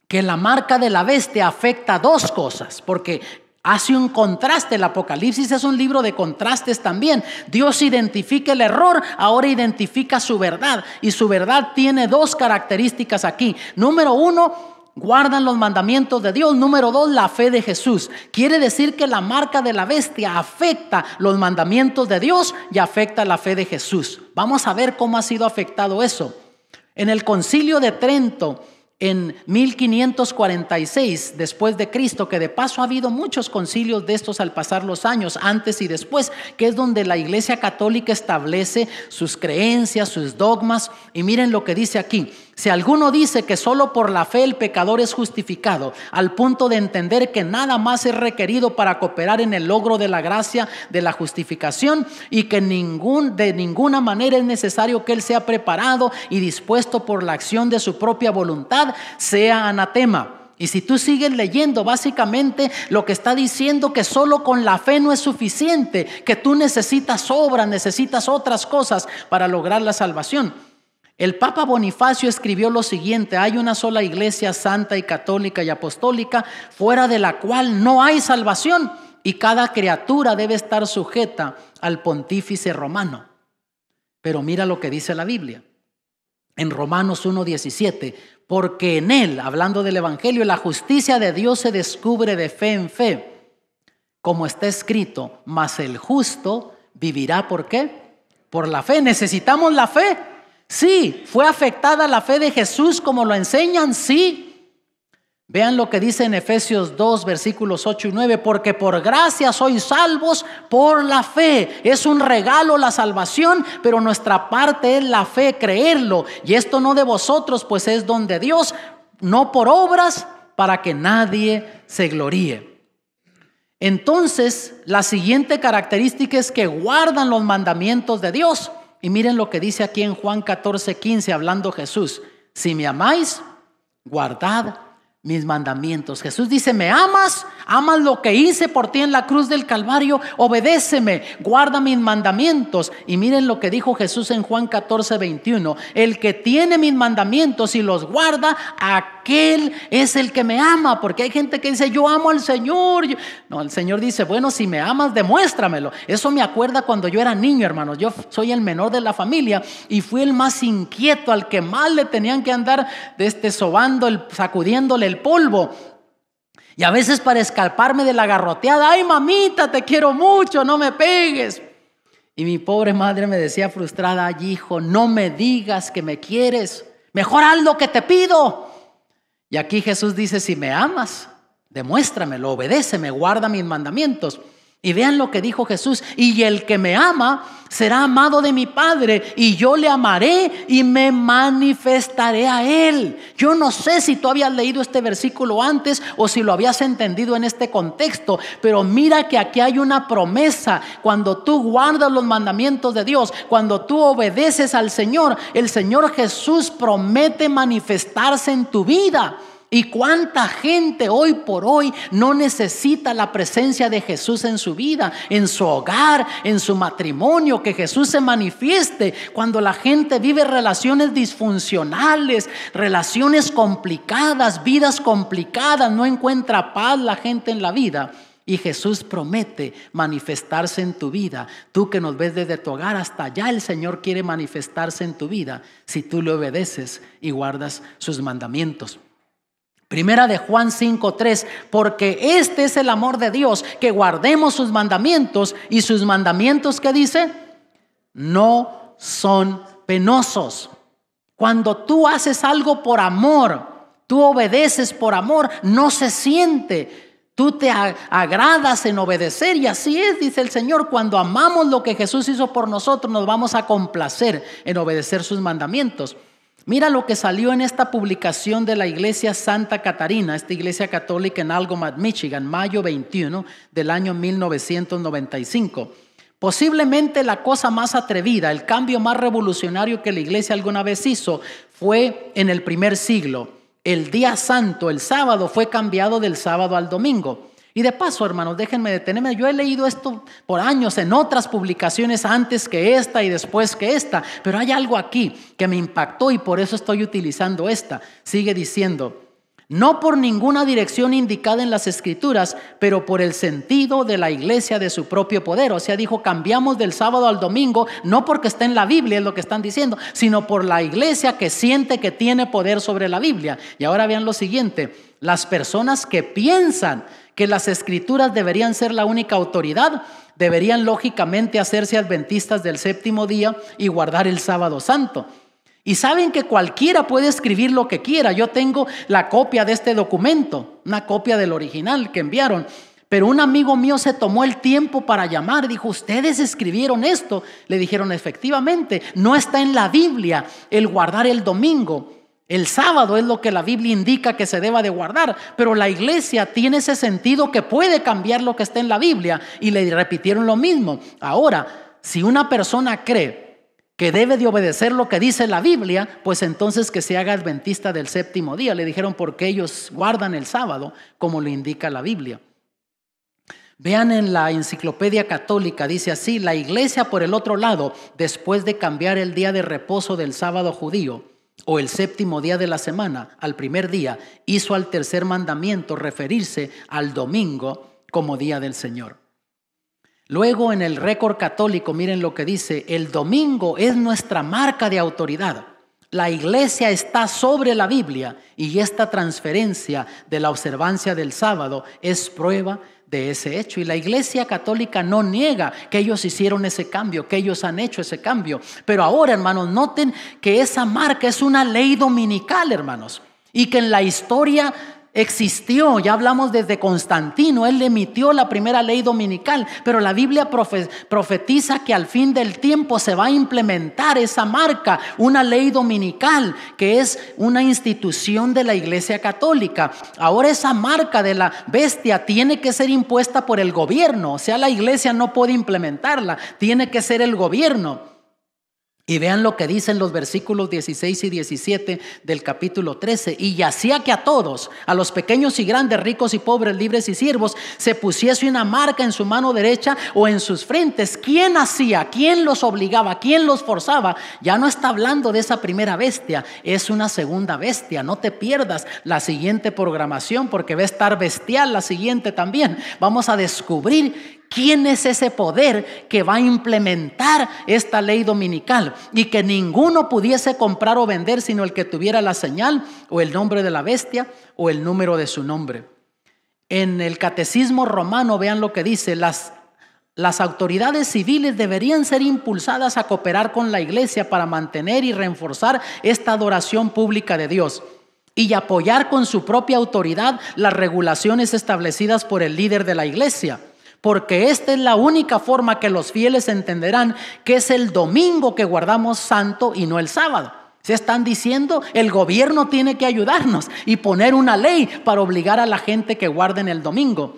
que la marca de la bestia afecta dos cosas, porque hace un contraste. El Apocalipsis es un libro de contrastes también. Dios identifica el error, ahora identifica su verdad. Y su verdad tiene dos características aquí. Número uno, guardan los mandamientos de Dios. Número dos, la fe de Jesús. Quiere decir que la marca de la bestia afecta los mandamientos de Dios y afecta la fe de Jesús. Vamos a ver cómo ha sido afectado eso. En el concilio de Trento, en 1546 después de Cristo, que de paso ha habido muchos concilios de estos al pasar los años, antes y después, que es donde la Iglesia Católica establece sus creencias, sus dogmas. Y miren lo que dice aquí, si alguno dice que solo por la fe el pecador es justificado, al punto de entender que nada más es requerido para cooperar en el logro de la gracia de la justificación y que ningún, de ninguna manera es necesario que él sea preparado y dispuesto por la acción de su propia voluntad, sea anatema. Y si tú sigues leyendo, básicamente lo que está diciendo que solo con la fe no es suficiente, que tú necesitas obras, necesitas otras cosas para lograr la salvación. El Papa Bonifacio escribió lo siguiente, hay una sola iglesia santa y católica y apostólica fuera de la cual no hay salvación y cada criatura debe estar sujeta al pontífice romano. Pero mira lo que dice la Biblia en Romanos 1.17, porque en él, hablando del Evangelio, la justicia de Dios se descubre de fe en fe, como está escrito, mas el justo vivirá por qué? Por la fe, necesitamos la fe. Sí, fue afectada la fe de Jesús como lo enseñan, sí. Vean lo que dice en Efesios 2, versículos 8 y 9, porque por gracia sois salvos por la fe. Es un regalo la salvación, pero nuestra parte es la fe, creerlo. Y esto no de vosotros, pues es don de Dios, no por obras, para que nadie se gloríe. Entonces, la siguiente característica es que guardan los mandamientos de Dios. Y miren lo que dice aquí en Juan 14:15 hablando Jesús. Si me amáis, guardad mis mandamientos. Jesús dice, ¿me amas? ¿Amas lo que hice por ti en la cruz del Calvario? Obedéceme, guarda mis mandamientos. Y miren lo que dijo Jesús en Juan 14, 21. El que tiene mis mandamientos y los guarda, a él es el que me ama, porque hay gente que dice, yo amo al Señor. No, el Señor dice, bueno, si me amas, demuéstramelo. Eso me acuerda cuando yo era niño, hermanos. Yo soy el menor de la familia y fui el más inquieto, al que más le tenían que andar este, sobando, el, sacudiéndole el polvo. Y a veces para escaparme de la garroteada, ay mamita, te quiero mucho, no me pegues. Y mi pobre madre me decía frustrada, hijo, no me digas que me quieres, mejor haz lo que te pido. Y aquí Jesús dice, si me amas, demuéstramelo, me guarda mis mandamientos. Y vean lo que dijo Jesús, y el que me ama será amado de mi Padre, y yo le amaré y me manifestaré a él. Yo no sé si tú habías leído este versículo antes o si lo habías entendido en este contexto, pero mira que aquí hay una promesa. Cuando tú guardas los mandamientos de Dios, cuando tú obedeces al Señor, el Señor Jesús promete manifestarse en tu vida. ¿Y cuánta gente hoy por hoy no necesita la presencia de Jesús en su vida, en su hogar, en su matrimonio, que Jesús se manifieste cuando la gente vive relaciones disfuncionales, relaciones complicadas, vidas complicadas, no encuentra paz la gente en la vida? Y Jesús promete manifestarse en tu vida. Tú que nos ves desde tu hogar hasta allá, el Señor quiere manifestarse en tu vida si tú le obedeces y guardas sus mandamientos. Primera de Juan 5:3, porque este es el amor de Dios, que guardemos sus mandamientos y sus mandamientos que dice, no son penosos. Cuando tú haces algo por amor, tú obedeces por amor, no se siente. Tú te agradas en obedecer y así es, dice el Señor, cuando amamos lo que Jesús hizo por nosotros, nos vamos a complacer en obedecer sus mandamientos. Mira lo que salió en esta publicación de la Iglesia Santa Catarina, esta iglesia católica en Algomat, Michigan, mayo 21 del año 1995. Posiblemente la cosa más atrevida, el cambio más revolucionario que la iglesia alguna vez hizo fue en el primer siglo. El día santo, el sábado, fue cambiado del sábado al domingo. Y de paso, hermanos, déjenme detenerme. Yo he leído esto por años en otras publicaciones antes que esta y después que esta, pero hay algo aquí que me impactó y por eso estoy utilizando esta. Sigue diciendo, no por ninguna dirección indicada en las escrituras, pero por el sentido de la iglesia de su propio poder. O sea, dijo, cambiamos del sábado al domingo, no porque esté en la Biblia, es lo que están diciendo, sino por la iglesia que siente que tiene poder sobre la Biblia. Y ahora vean lo siguiente, las personas que piensan que las escrituras deberían ser la única autoridad, deberían lógicamente hacerse adventistas del séptimo día y guardar el sábado santo. Y saben que cualquiera puede escribir lo que quiera. Yo tengo la copia de este documento, una copia del original que enviaron. Pero un amigo mío se tomó el tiempo para llamar, dijo, ustedes escribieron esto. Le dijeron, efectivamente, no está en la Biblia el guardar el domingo. El sábado es lo que la Biblia indica que se deba de guardar, pero la iglesia tiene ese sentido que puede cambiar lo que está en la Biblia y le repitieron lo mismo. Ahora, si una persona cree que debe de obedecer lo que dice la Biblia, pues entonces que se haga adventista del séptimo día. Le dijeron porque ellos guardan el sábado como lo indica la Biblia. Vean en la enciclopedia católica, dice así, la iglesia por el otro lado, después de cambiar el día de reposo del sábado judío, o el séptimo día de la semana, al primer día, hizo al tercer mandamiento referirse al domingo como día del Señor. Luego en el récord católico, miren lo que dice, el domingo es nuestra marca de autoridad. La iglesia está sobre la Biblia y esta transferencia de la observancia del sábado es prueba de ese hecho. Y la Iglesia Católica no niega que ellos hicieron ese cambio, que ellos han hecho ese cambio. Pero ahora, hermanos, noten que esa marca es una ley dominical, hermanos, y que en la historia existió, ya hablamos desde Constantino, él emitió la primera ley dominical, pero la Biblia profetiza que al fin del tiempo se va a implementar esa marca, una ley dominical, que es una institución de la Iglesia Católica. Ahora esa marca de la bestia tiene que ser impuesta por el gobierno, o sea, la Iglesia no puede implementarla, tiene que ser el gobierno. Y vean lo que dicen los versículos 16 y 17 del capítulo 13. Y hacía que a todos, a los pequeños y grandes, ricos y pobres, libres y siervos, se pusiese una marca en su mano derecha o en sus frentes. ¿Quién hacía? ¿Quién los obligaba? ¿Quién los forzaba? Ya no está hablando de esa primera bestia, es una segunda bestia. No te pierdas la siguiente programación porque va a estar bestial la siguiente también. Vamos a descubrir ¿Quién es ese poder que va a implementar esta ley dominical? Y que ninguno pudiese comprar o vender sino el que tuviera la señal o el nombre de la bestia o el número de su nombre. En el catecismo romano vean lo que dice, las, las autoridades civiles deberían ser impulsadas a cooperar con la iglesia para mantener y reforzar esta adoración pública de Dios y apoyar con su propia autoridad las regulaciones establecidas por el líder de la iglesia porque esta es la única forma que los fieles entenderán que es el domingo que guardamos santo y no el sábado. Se están diciendo, el gobierno tiene que ayudarnos y poner una ley para obligar a la gente que guarden el domingo.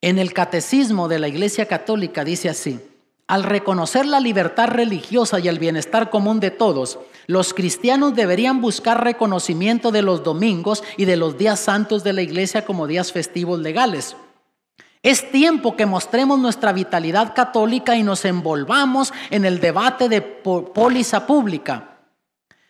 En el catecismo de la Iglesia Católica dice así, al reconocer la libertad religiosa y el bienestar común de todos, los cristianos deberían buscar reconocimiento de los domingos y de los días santos de la Iglesia como días festivos legales. Es tiempo que mostremos nuestra vitalidad católica y nos envolvamos en el debate de póliza pública.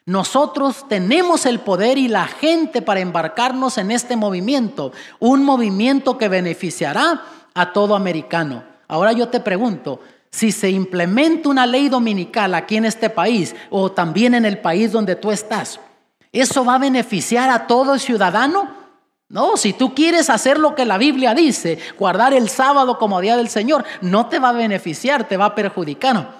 Nosotros tenemos el poder y la gente para embarcarnos en este movimiento, un movimiento que beneficiará a todo americano. Ahora yo te pregunto, si se implementa una ley dominical aquí en este país o también en el país donde tú estás, ¿eso va a beneficiar a todo ciudadano? No, si tú quieres hacer lo que la Biblia dice, guardar el sábado como día del Señor, no te va a beneficiar, te va a perjudicar.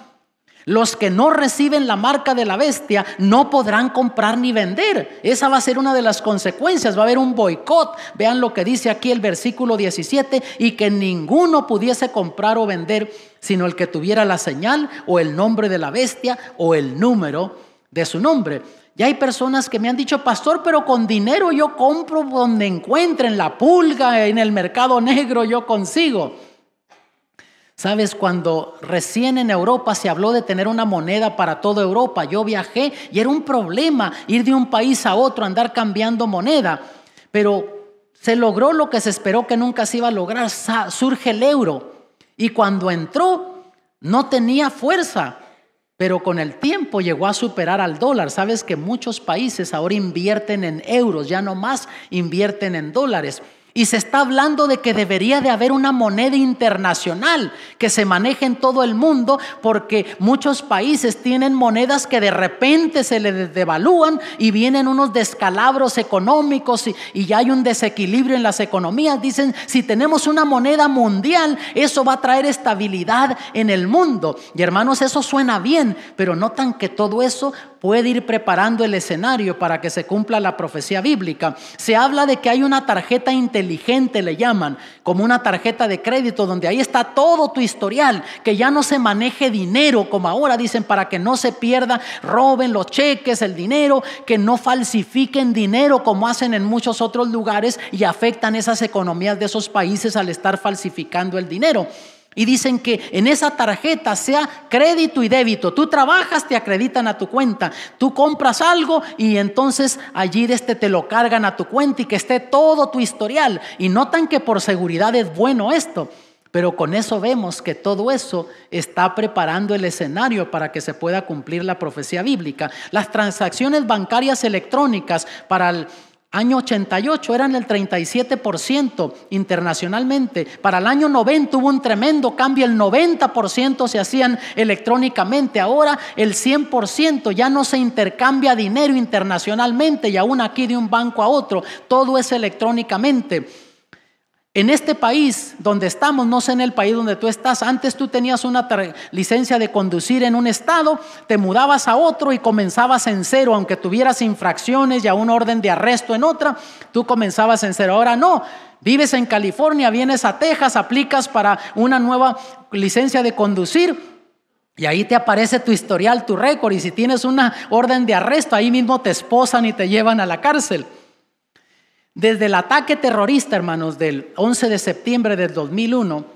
Los que no reciben la marca de la bestia no podrán comprar ni vender. Esa va a ser una de las consecuencias. Va a haber un boicot. Vean lo que dice aquí el versículo 17. Y que ninguno pudiese comprar o vender, sino el que tuviera la señal o el nombre de la bestia o el número de su nombre. Ya hay personas que me han dicho, pastor, pero con dinero yo compro donde encuentren en la pulga, en el mercado negro yo consigo. Sabes, cuando recién en Europa se habló de tener una moneda para toda Europa, yo viajé y era un problema ir de un país a otro, andar cambiando moneda. Pero se logró lo que se esperó que nunca se iba a lograr, surge el euro. Y cuando entró, no tenía fuerza, pero con el tiempo llegó a superar al dólar. Sabes que muchos países ahora invierten en euros, ya no más invierten en dólares. Y se está hablando de que debería de haber una moneda internacional que se maneje en todo el mundo porque muchos países tienen monedas que de repente se les devalúan y vienen unos descalabros económicos y, ya hay un desequilibrio en las economías. Dicen, si tenemos una moneda mundial, eso va a traer estabilidad en el mundo. Y hermanos, eso suena bien, pero notan que todo eso puede ir preparando el escenario para que se cumpla la profecía bíblica. Se habla de que hay una tarjeta inteligente, le llaman, como una tarjeta de crédito, donde ahí está todo tu historial, que ya no se maneje dinero, como ahora dicen, para que no se pierda, roben los cheques, el dinero, que no falsifiquen dinero como hacen en muchos otros lugares y afectan esas economías de esos países al estar falsificando el dinero. Y dicen que en esa tarjeta sea crédito y débito. Tú trabajas, te acreditan a tu cuenta. Tú compras algo y entonces allí este te lo cargan a tu cuenta y que esté todo tu historial. Y notan que por seguridad es bueno esto. Pero con eso vemos que todo eso está preparando el escenario para que se pueda cumplir la profecía bíblica. Las transacciones bancarias electrónicas para el Año 88 eran el 37% internacionalmente. Para el año 90 hubo un tremendo cambio. El 90% se hacían electrónicamente. Ahora el 100% ya no se intercambia dinero internacionalmente y aún aquí de un banco a otro. Todo es electrónicamente. En este país donde estamos, no sé en el país donde tú estás, antes tú tenías una licencia de conducir en un estado, te mudabas a otro y comenzabas en cero, aunque tuvieras infracciones y a un orden de arresto en otra, tú comenzabas en cero. Ahora no, vives en California, vienes a Texas, aplicas para una nueva licencia de conducir. Y ahí te aparece tu historial, tu récord, y si tienes una orden de arresto, ahí mismo te esposan y te llevan a la cárcel. Desde el ataque terrorista, hermanos, del 11 de septiembre del 2001,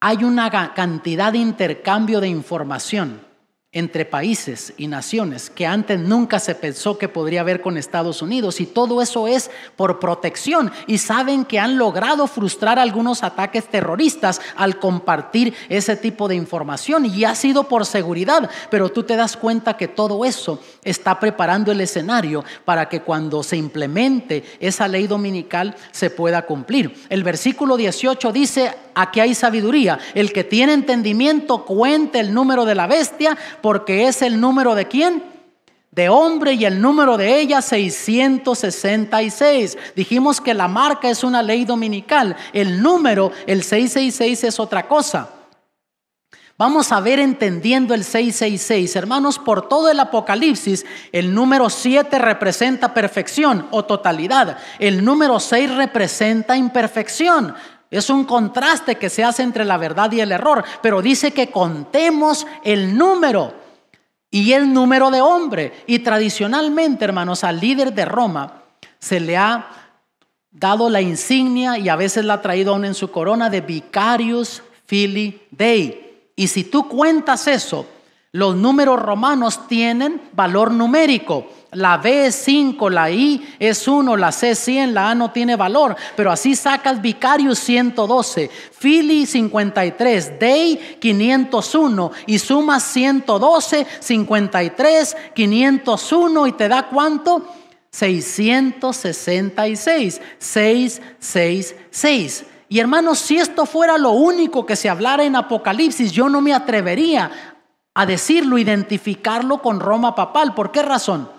hay una cantidad de intercambio de información entre países y naciones que antes nunca se pensó que podría haber con Estados Unidos. Y todo eso es por protección. Y saben que han logrado frustrar algunos ataques terroristas al compartir ese tipo de información. Y ha sido por seguridad. Pero tú te das cuenta que todo eso está preparando el escenario para que cuando se implemente esa ley dominical se pueda cumplir. El versículo 18 dice, aquí hay sabiduría. El que tiene entendimiento cuente el número de la bestia, porque es el número de quién? De hombre y el número de ella 666. Dijimos que la marca es una ley dominical. El número, el 666 es otra cosa. Vamos a ver entendiendo el 666. Hermanos, por todo el Apocalipsis, el número 7 representa perfección o totalidad. El número 6 representa imperfección. Es un contraste que se hace entre la verdad y el error, pero dice que contemos el número y el número de hombre. Y tradicionalmente, hermanos, al líder de Roma se le ha dado la insignia y a veces la ha traído aún en su corona de Vicarius Fili Dei. Y si tú cuentas eso, los números romanos tienen valor numérico. La B es 5, la I es 1, la C 100, la A no tiene valor, pero así sacas Vicarius 112, Fili 53, Dei 501 y sumas 112, 53, 501 y te da cuánto? 666, 666. Y hermanos, si esto fuera lo único que se hablara en Apocalipsis, yo no me atrevería a decirlo, identificarlo con Roma papal. ¿Por qué razón?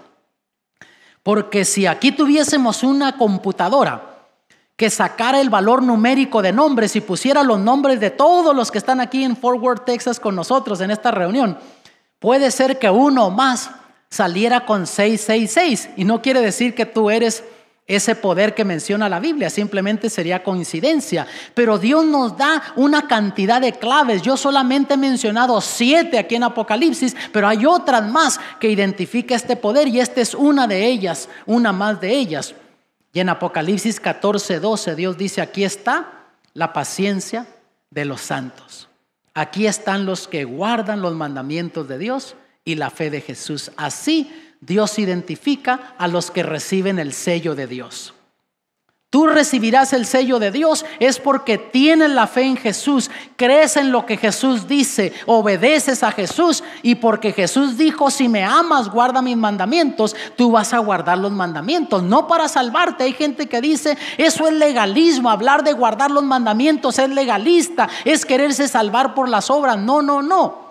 Porque si aquí tuviésemos una computadora que sacara el valor numérico de nombres y pusiera los nombres de todos los que están aquí en Fort Worth, Texas con nosotros en esta reunión, puede ser que uno más saliera con 666. Y no quiere decir que tú eres ese poder que menciona la Biblia simplemente sería coincidencia. Pero Dios nos da una cantidad de claves. Yo solamente he mencionado siete aquí en Apocalipsis, pero hay otras más que identifica este poder y esta es una de ellas, una más de ellas. Y en Apocalipsis 14, 12 Dios dice, aquí está la paciencia de los santos. Aquí están los que guardan los mandamientos de Dios y la fe de Jesús. Así Dios identifica a los que reciben el sello de Dios. Tú recibirás el sello de Dios es porque tienes la fe en Jesús, crees en lo que Jesús dice, obedeces a Jesús y porque Jesús dijo, si me amas, guarda mis mandamientos, tú vas a guardar los mandamientos, no para salvarte. Hay gente que dice, eso es legalismo, hablar de guardar los mandamientos es legalista, es quererse salvar por las obras. No, no, no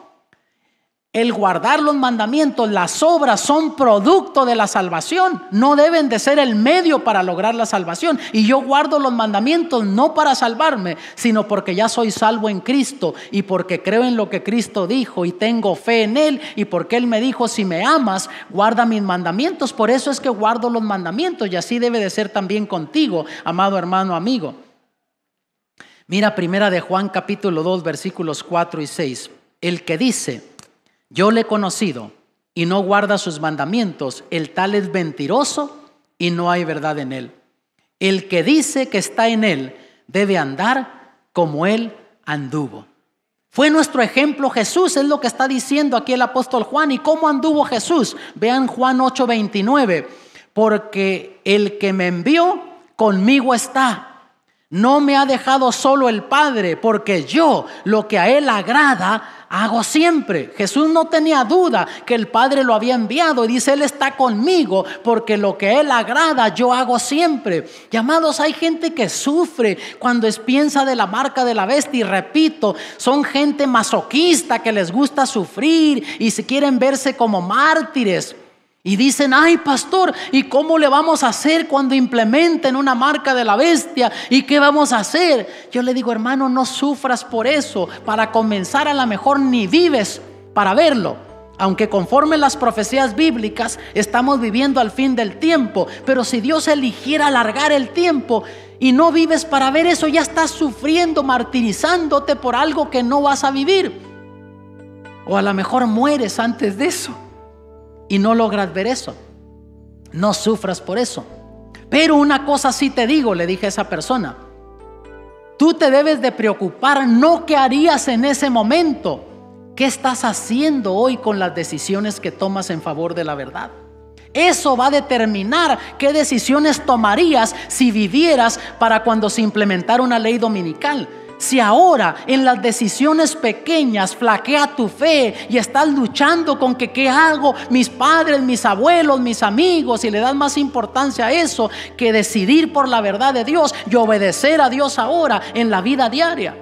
el guardar los mandamientos, las obras son producto de la salvación, no deben de ser el medio para lograr la salvación. Y yo guardo los mandamientos no para salvarme, sino porque ya soy salvo en Cristo y porque creo en lo que Cristo dijo y tengo fe en Él y porque Él me dijo, si me amas, guarda mis mandamientos. Por eso es que guardo los mandamientos y así debe de ser también contigo, amado hermano, amigo. Mira primera de Juan capítulo 2 versículos 4 y 6. El que dice, yo le he conocido y no guarda sus mandamientos. El tal es mentiroso y no hay verdad en él. El que dice que está en él debe andar como él anduvo. Fue nuestro ejemplo Jesús, es lo que está diciendo aquí el apóstol Juan. ¿Y cómo anduvo Jesús? Vean Juan 8:29, porque el que me envió conmigo está no me ha dejado solo el Padre, porque yo lo que a Él agrada, hago siempre. Jesús no tenía duda que el Padre lo había enviado y dice, Él está conmigo, porque lo que Él agrada, yo hago siempre. Llamados, hay gente que sufre cuando es, piensa de la marca de la bestia y repito, son gente masoquista que les gusta sufrir y se quieren verse como mártires. Y dicen, ay pastor, ¿y cómo le vamos a hacer cuando implementen una marca de la bestia? ¿Y qué vamos a hacer? Yo le digo, hermano, no sufras por eso. Para comenzar a lo mejor ni vives para verlo. Aunque conforme las profecías bíblicas estamos viviendo al fin del tiempo, pero si Dios eligiera alargar el tiempo y no vives para ver eso, ya estás sufriendo, martirizándote por algo que no vas a vivir. O a lo mejor mueres antes de eso y no logras ver eso. No sufras por eso. Pero una cosa sí te digo, le dije a esa persona. Tú te debes de preocupar no qué harías en ese momento, qué estás haciendo hoy con las decisiones que tomas en favor de la verdad. Eso va a determinar qué decisiones tomarías si vivieras para cuando se implementara una ley dominical. Si ahora en las decisiones pequeñas flaquea tu fe y estás luchando con que qué hago, mis padres, mis abuelos, mis amigos, y le das más importancia a eso que decidir por la verdad de Dios y obedecer a Dios ahora en la vida diaria.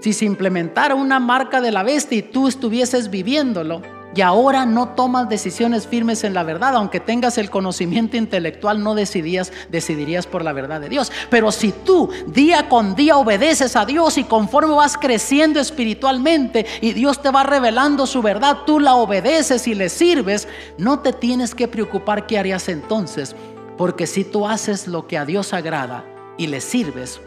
Si se implementara una marca de la bestia y tú estuvieses viviéndolo, y ahora no tomas decisiones firmes en la verdad, aunque tengas el conocimiento intelectual, no decidías, decidirías por la verdad de Dios. Pero si tú día con día obedeces a Dios y conforme vas creciendo espiritualmente y Dios te va revelando su verdad, tú la obedeces y le sirves, no te tienes que preocupar qué harías entonces, porque si tú haces lo que a Dios agrada y le sirves,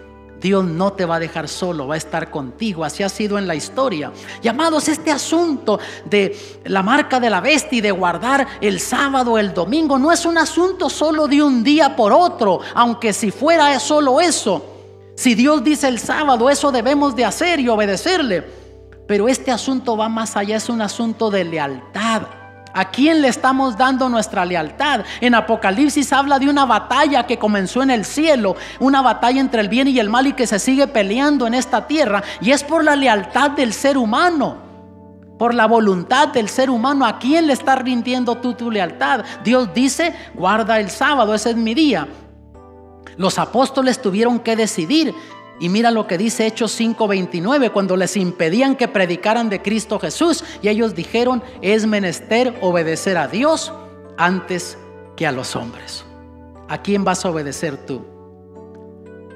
Dios no te va a dejar solo, va a estar contigo. Así ha sido en la historia. Llamados, este asunto de la marca de la bestia y de guardar el sábado, el domingo, no es un asunto solo de un día por otro, aunque si fuera solo eso. Si Dios dice el sábado, eso debemos de hacer y obedecerle. Pero este asunto va más allá, es un asunto de lealtad ¿A quién le estamos dando nuestra lealtad? En Apocalipsis habla de una batalla que comenzó en el cielo, una batalla entre el bien y el mal y que se sigue peleando en esta tierra. Y es por la lealtad del ser humano, por la voluntad del ser humano. ¿A quién le estás rindiendo tú tu lealtad? Dios dice, guarda el sábado, ese es mi día. Los apóstoles tuvieron que decidir y mira lo que dice Hechos 5:29, cuando les impedían que predicaran de Cristo Jesús y ellos dijeron, es menester obedecer a Dios antes que a los hombres. ¿A quién vas a obedecer tú?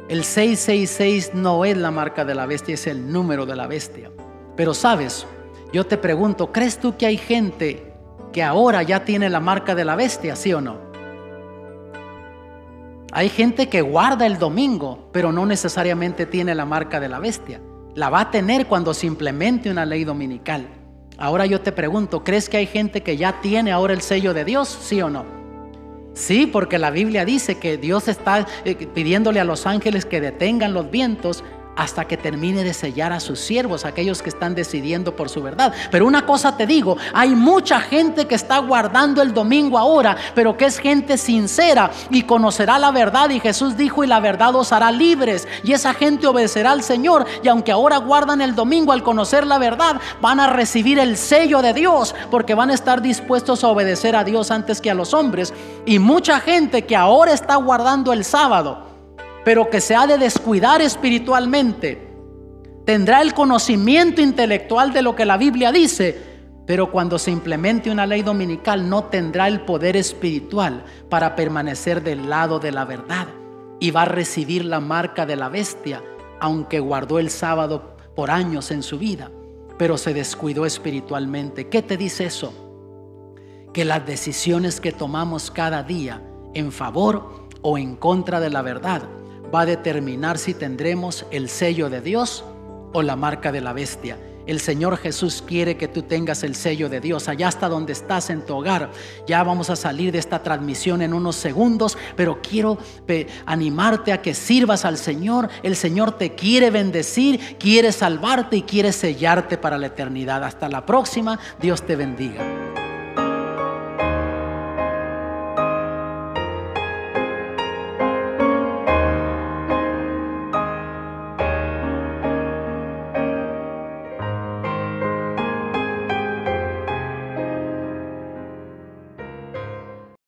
El 666 no es la marca de la bestia, es el número de la bestia. Pero sabes, yo te pregunto, ¿crees tú que hay gente que ahora ya tiene la marca de la bestia, sí o no? Hay gente que guarda el domingo, pero no necesariamente tiene la marca de la bestia. La va a tener cuando se implemente una ley dominical. Ahora yo te pregunto, ¿crees que hay gente que ya tiene ahora el sello de Dios? ¿Sí o no? Sí, porque la Biblia dice que Dios está eh, pidiéndole a los ángeles que detengan los vientos hasta que termine de sellar a sus siervos, aquellos que están decidiendo por su verdad. Pero una cosa te digo, hay mucha gente que está guardando el domingo ahora, pero que es gente sincera y conocerá la verdad. Y Jesús dijo, y la verdad os hará libres. Y esa gente obedecerá al Señor. Y aunque ahora guardan el domingo, al conocer la verdad, van a recibir el sello de Dios, porque van a estar dispuestos a obedecer a Dios antes que a los hombres. Y mucha gente que ahora está guardando el sábado, pero que se ha de descuidar espiritualmente. Tendrá el conocimiento intelectual de lo que la Biblia dice, pero cuando se implemente una ley dominical no tendrá el poder espiritual para permanecer del lado de la verdad y va a recibir la marca de la bestia, aunque guardó el sábado por años en su vida, pero se descuidó espiritualmente. ¿Qué te dice eso? Que las decisiones que tomamos cada día en favor o en contra de la verdad va a determinar si tendremos el sello de Dios o la marca de la bestia. El Señor Jesús quiere que tú tengas el sello de Dios allá hasta donde estás en tu hogar. Ya vamos a salir de esta transmisión en unos segundos, pero quiero animarte a que sirvas al Señor. El Señor te quiere bendecir, quiere salvarte y quiere sellarte para la eternidad. Hasta la próxima. Dios te bendiga.